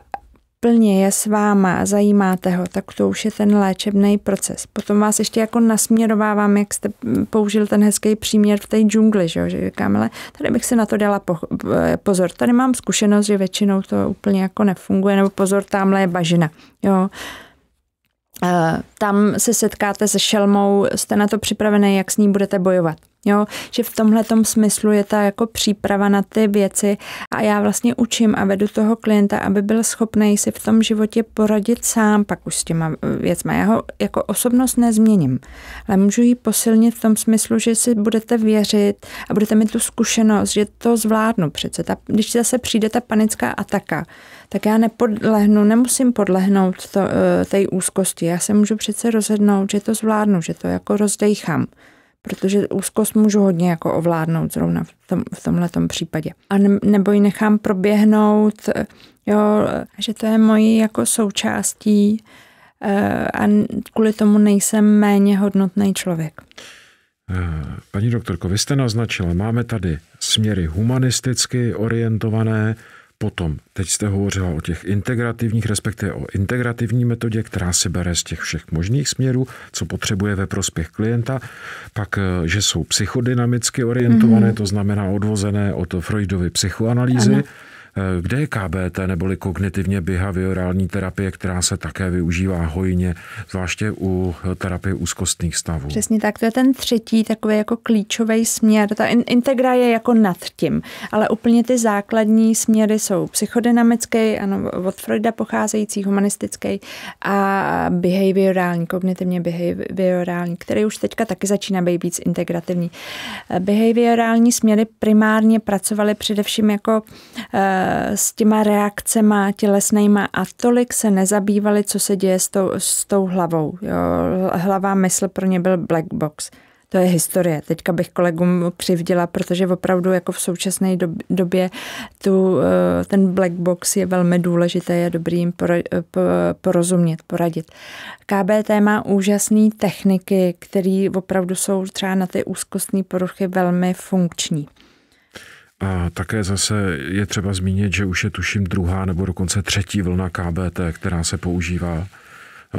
B: plně je s váma a zajímáte ho, tak to už je ten léčebný proces. Potom vás ještě jako nasměrovávám, jak jste použil ten hezký příměr v té džungli, že, že říkám, ale tady bych si na to dala eh, pozor. Tady mám zkušenost, že většinou to úplně jako nefunguje, nebo pozor, tamhle je bažina. Jo. Uh, Eh, tam se setkáte se šelmou, jste na to připravený, jak s ní budete bojovat. Jo, že v tomhle smyslu je ta jako příprava na ty věci a já vlastně učím a vedu toho klienta, aby byl schopný si v tom životě poradit sám, pak už s těma eh, věcma. Já ho jako osobnost nezměním, ale můžu ji posilnit v tom smyslu, že si budete věřit a budete mít tu zkušenost, že to zvládnu přece. Ta, když zase přijde ta panická ataka, tak já nepodlehnu, nemusím podlehnout eh, té úzkosti. Já se můžu přece rozhodnout, že to zvládnu, že to jako rozdejchám protože úzkost můžu hodně jako ovládnout zrovna v, tom, v tomhle případě. A ne, nebo ji nechám proběhnout, eh, jo, že to je mojí jako součástí eh, a kvůli tomu nejsem méně hodnotný člověk.
A: Eh, paní doktorko, vy jste naznačila, máme tady směry humanisticky orientované, Potom, teď jste hovořila o těch integrativních, respektive o integrativní metodě, která si bere z těch všech možných směrů, co potřebuje ve prospěch klienta. Pak, eh, že jsou psychodynamicky orientované, mm-hmm. to znamená odvozené od Freudovy psychoanalýzy. Ano. Kde je KBT neboli kognitivně behaviorální terapie, která se také využívá hojně, zvláště u terapie úzkostných stavů?
B: Přesně tak, to je ten třetí takový jako klíčový směr. Ta integra je jako nad tím, ale úplně ty základní směry jsou psychodynamický, ano, od Freuda pocházející, humanistický a behaviorální, kognitivně behaviorální, který už teďka taky začíná být víc integrativní. Behaviorální směry primárně pracovaly především jako eh, Eh, s těma reakcemi tělesnýma a tolik se nezabývali, co se děje s tou, s tou hlavou. Jo, hlava mysl pro ně byl black box. To je historie. Teďka bych kolegům přivděla, protože opravdu jako v současné době tu, eh, ten black box je velmi důležitý a dobrý jim eh, porozumět, poradit. KBT má úžasné techniky, které opravdu jsou třeba na ty úzkostné poruchy velmi funkční.
A: A také zase je třeba zmínit, že už je tuším druhá nebo dokonce třetí vlna KBT, která se používá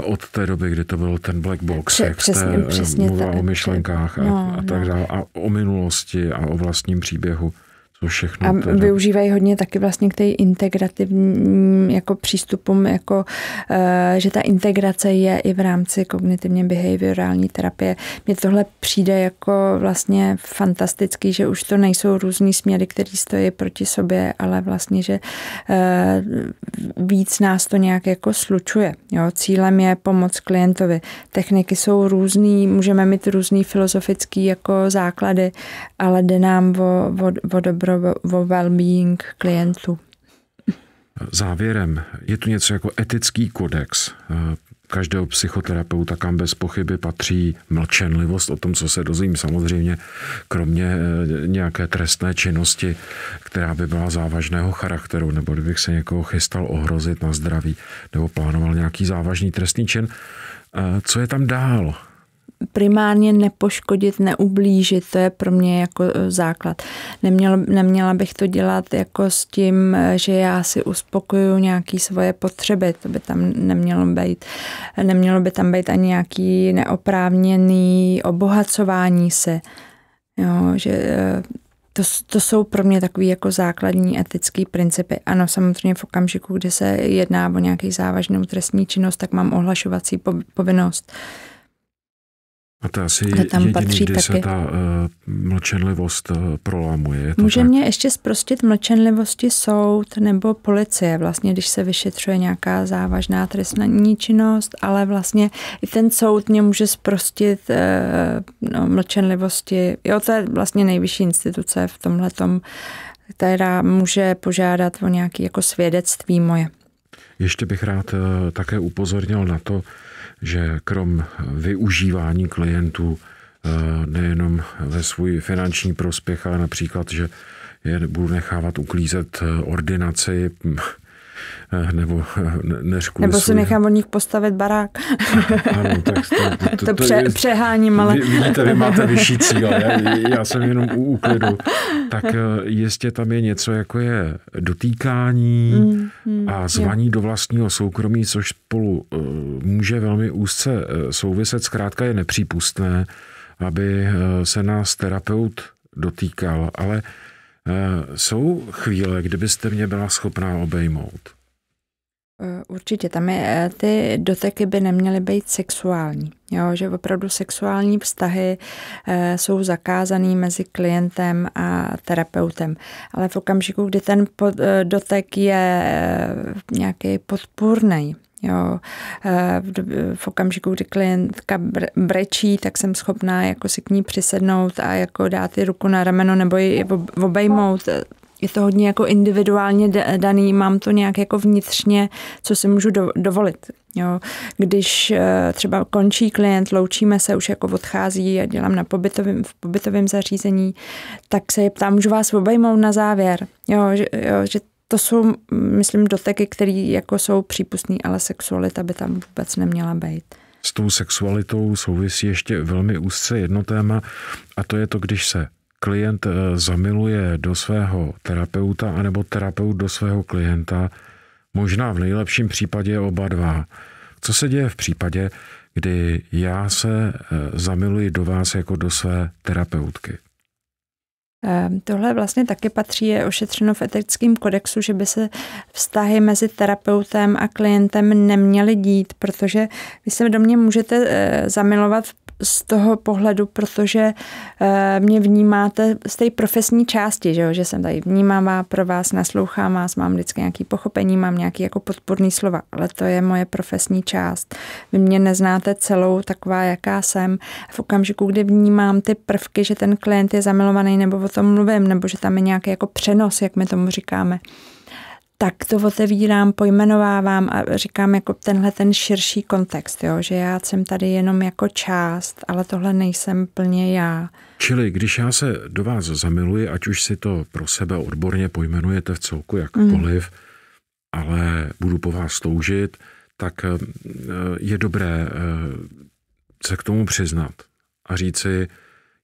A: od té doby, kdy to byl ten black box, Pře- jak přesně, jste přesně eh, mluvila tak, o myšlenkách no, a, a no. tak no. dále, a o minulosti a o vlastním příběhu co všechno. A teda... využívají
B: hodně taky vlastně k té integrativním jako přístupům, jako eh, že ta integrace je i v rámci kognitivně behaviorální terapie. Mně tohle přijde jako vlastně fantastický, že už to nejsou různý směry, které stojí proti sobě, ale vlastně, že eh, víc nás to nějak jako slučuje. Jo? Cílem je pomoc klientovi. Techniky jsou různý, můžeme mít různý filozofický jako základy, ale jde nám o, o, o dobro pro well-being klientů.
A: Závěrem, je tu něco jako etický kodex každého psychoterapeuta, kam bez pochyby patří mlčenlivost o tom, co se dozvím. Samozřejmě kromě e, nějaké trestné činnosti, která by byla závažného charakteru, nebo kdybych se někoho chystal ohrozit na zdraví, nebo plánoval nějaký závažný trestný čin. E, co je tam dál?
B: primárně nepoškodit, neublížit, to je pro mě jako e, základ. Neměla, neměla bych to dělat jako s tím, e, že já si uspokoju nějaké svoje potřeby, to by tam nemělo být. Nemělo by tam být ani nějaký neoprávněný obohacování se. Jo, že e, to, to jsou pro mě takové jako základní etické principy. Ano, samozřejmě v okamžiku, kdy se jedná o nějaký závažnou trestní činnost, tak mám ohlašovací povinnost.
A: A to asi kde tam jediný, patří kde taky. se ta uh, mlčenlivost uh, prolamuje. To Může
B: tak? mě ještě zprostit mlčenlivosti soud nebo policie, vlastně, když se vyšetřuje nějaká závažná trestní činnost, ale vlastně i ten soud mě může zprostit uh, no, mlčenlivosti. Jo, to je vlastně nejvyšší instituce v tomhle tom, která může požádat o nějaké jako svědectví moje.
A: Ještě bych rád uh, také upozornil na to, že krom využívání klientů eh, nejenom ve svůj finanční prospěch, ale například, že je budu nechávat uklízet eh, ordinaci, hm, Eh, nebo eh, než Nebo si nechám
B: od nich postavit barák.
A: ano, tak to, to, to, to pře, je, přeháním, ale... Vy, vidíte, vy máte vyšší cíl, já, já jsem jenom u úklidu. Tak eh, jistě tam je něco, jako je dotýkání mm, mm, a zvaní jo. do vlastního soukromí, což spolu uh, může velmi úzce uh, souviset. Zkrátka je nepřípustné, aby uh, se nás terapeut dotýkal, ale uh, Eh, jsou chvíle, kdybyste mě byla schopná obejmout?
B: Eh, určitě, tam je, eh, ty doteky by neměly být sexuální. Jo, že opravdu sexuální vztahy e, jsou zakázaný mezi klientem a terapeutem. Ale v okamžiku, kdy ten pod, e, dotek je e, nějaký podpůrný, Jo. Eh, v, v okamžiku, kdy klientka brečí, tak jsem schopná jako si k ní přisednout a jako dát ji ruku na rameno nebo ji obejmout. Je to hodně jako individuálně daný, mám to nějak jako vnitřně, co si můžu dovolit. Jo. Když eh, třeba končí klient, loučíme se, už jako odchází a dělám na pobytovém, v pobytovém zařízení, tak se je ptám, můžu vás obejmout na závěr. Jo, že, jo, že to jsou, myslím, doteky, které jako jsou přípustné, ale sexualita by tam vůbec neměla být.
A: S tou sexualitou souvisí ještě velmi úzce jedno téma a to je to, když se klient eh, zamiluje do svého terapeuta anebo terapeut do svého klienta, možná v nejlepším případě oba dva. Co se děje v případě, kdy já se eh, zamiluji do vás jako do své terapeutky?
B: Ehm, tohle vlastně taky patří, je ošetřeno v etickém kodexu, že by se vztahy mezi terapeutem a klientem neměly dít, protože vy se do mě můžete eh, zamilovat v z toho pohledu, protože eh, mě vnímáte z té profesní části, že, jo? že jsem tady vnímavá pro vás, naslouchám vás, mám vždycky nějaké pochopení, mám nějaké jako podporné slova, ale to je moje profesní část. Vy mě neznáte celou taková, jaká jsem. V okamžiku, kdy vnímám ty prvky, že ten klient je zamilovaný nebo o tom mluvím, nebo že tam je nějaký jako přenos, jak my tomu říkáme, tak to otevírám, pojmenovávám a říkám jako tenhle ten širší kontext, jo? že já jsem tady jenom jako část, ale tohle nejsem plně já.
A: Čili když já se do vás zamiluji, ať už si to pro sebe odborně pojmenujete v celku jakkoliv, mm. ale budu po vás toužit, tak eh, je dobré eh, se k tomu přiznat a říci,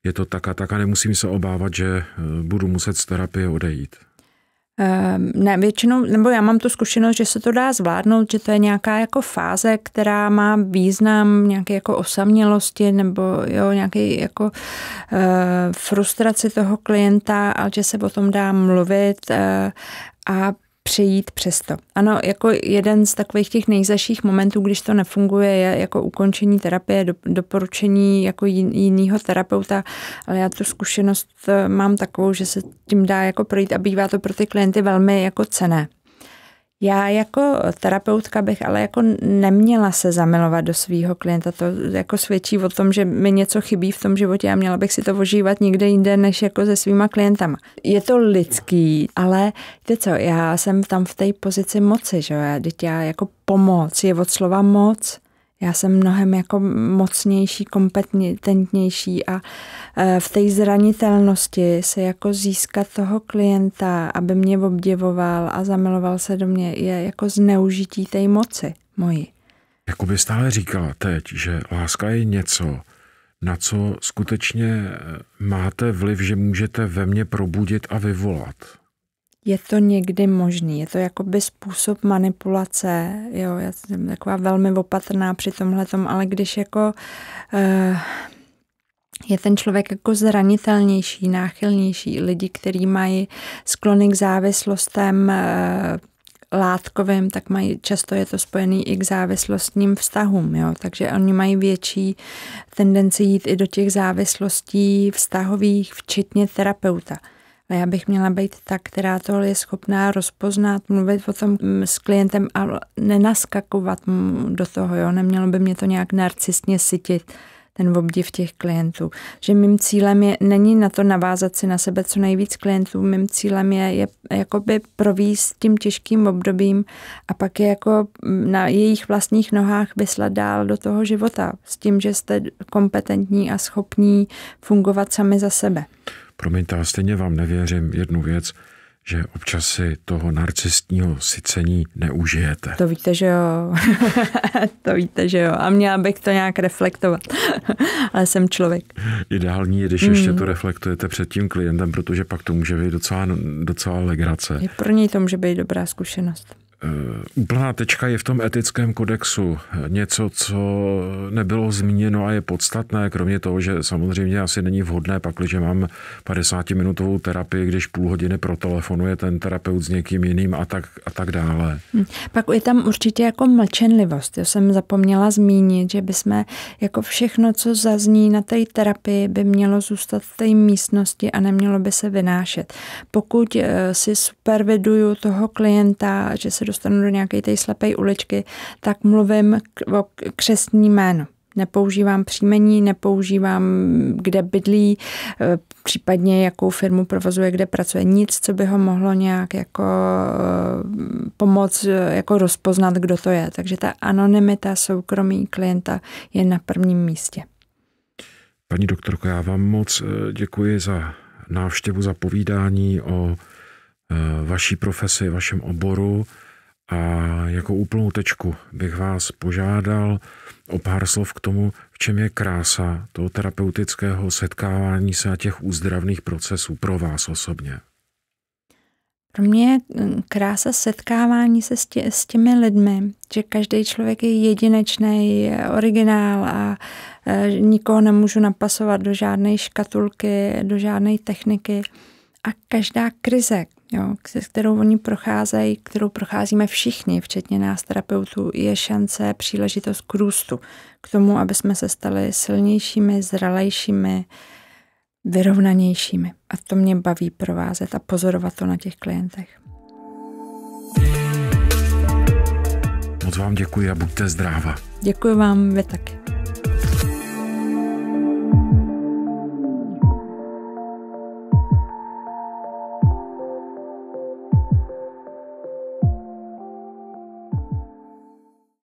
A: je to tak a tak a nemusím se obávat, že eh, budu muset z terapie odejít.
B: Ehm, ne, většinou, nebo já mám tu zkušenost, že se to dá zvládnout, že to je nějaká jako fáze, která má význam nějaké jako osamělosti nebo jo, nějaké jako e, frustraci toho klienta, ale že se o tom dá mluvit e, a přejít přesto. Ano, jako jeden z takových těch nejzaších momentů, když to nefunguje, je jako ukončení terapie, doporučení jako jiného terapeuta, ale já tu zkušenost eh, mám takovou, že se tím dá jako projít a bývá to pro ty klienty velmi jako cené. Já jako terapeutka bych ale jako neměla se zamilovat do svého klienta. To jako svědčí o tom, že mi něco chybí v tom životě a měla bych si to ožívat někde jinde, než jako se svýma klientama. Je to lidský, ale ty co, já jsem tam v té pozici moci, že jo? Já, já jako pomoc je od slova moc. Já jsem mnohem jako mocnější, kompetentnější a e, v té zranitelnosti se jako získat toho klienta, aby mě obdivoval a zamiloval se do mě, je jako zneužití té moci moji.
A: Jakoby stále říkala teď, že láska je něco, na co skutečně e, máte vliv, že můžete ve mně probudit a vyvolat
B: je to někdy možný. Je to jakoby způsob manipulace. Jo, já jsem taková velmi opatrná při tomhle tom, ale když jako eh, je ten člověk jako zranitelnější, náchylnější. Lidi, kteří mají sklony k závislostem, eh, látkovým, tak mají, často je to spojený i k závislostním vztahům, jo? takže oni mají větší tendenci jít i do těch závislostí vztahových, včetně terapeuta. A já bych měla být ta, která to je schopná rozpoznat, mluvit o tom mm, s klientem a nenaskakovat mu do toho, jo. Nemělo by mě to nějak narcistně sytit ten obdiv těch klientů. Že mým cílem je, není na to navázat si na sebe co nejvíc klientů, mým cílem je, je jakoby províst tím těžkým obdobím a pak je jako mm, na jejich vlastních nohách vyslat dál do toho života s tím, že jste kompetentní a schopní fungovat sami za sebe
A: promiňte, ale stejně vám nevěřím jednu věc, že občas si toho narcistního sycení neužijete.
B: To víte, že jo. to víte, že jo. A měla bych to nějak reflektovat. Ale jsem člověk.
A: Ideální je, když mm. ještě hmm. to reflektujete před tím klientem, protože pak to může být docela, docela legrace. Je
B: pro něj to může být dobrá zkušenost.
A: Úplná tečka je v tom etickém kodexu něco, co nebylo zmíněno a je podstatné, kromě toho, že samozřejmě asi není vhodné pak, že mám 50-minutovou terapii, když půl hodiny protelefonuje ten terapeut s někým jiným a tak, a tak dále.
B: Hm. Pak je tam určitě jako mlčenlivost. Já jsem zapomněla zmínit, že bychom jako všechno, co zazní na té terapii, by mělo zůstat v té místnosti a nemělo by se vynášet. Pokud eh, si superviduju toho klienta, že se dostanu do nějaké té slepé uličky, tak mluvím o křesní jméno. Nepoužívám příjmení, nepoužívám, kde bydlí, e, případně jakou firmu provozuje, kde pracuje. Nic, co by ho mohlo nějak jako e, pomoct, e, jako rozpoznat, kdo to je. Takže ta anonymita soukromí klienta je na prvním místě.
A: Paní doktorko, já vám moc děkuji za návštěvu, za povídání o vaší profesi, vašem oboru. A jako úplnou tečku bych vás požádal o pár slov k tomu, v čem je krása toho terapeutického setkávání se a těch úzdravných procesů pro vás osobně.
B: Pro mě je mm, krása setkávání se s, tě, s těmi lidmi, že každý člověk je jedinečný, je originál a e, nikoho nemůžu napasovat do žádné škatulky, do žádné techniky. A každá krize, jo, se kterou oni procházejí, kterou procházíme všichni, včetně nás terapeutů, je šance, příležitost k růstu, k tomu, aby jsme se stali silnějšími, zralejšími, vyrovnanějšími. A to mě baví provázet a pozorovat to na těch klientech.
A: Moc vám děkuji a buďte zdráva.
B: Děkuji vám, vy taky.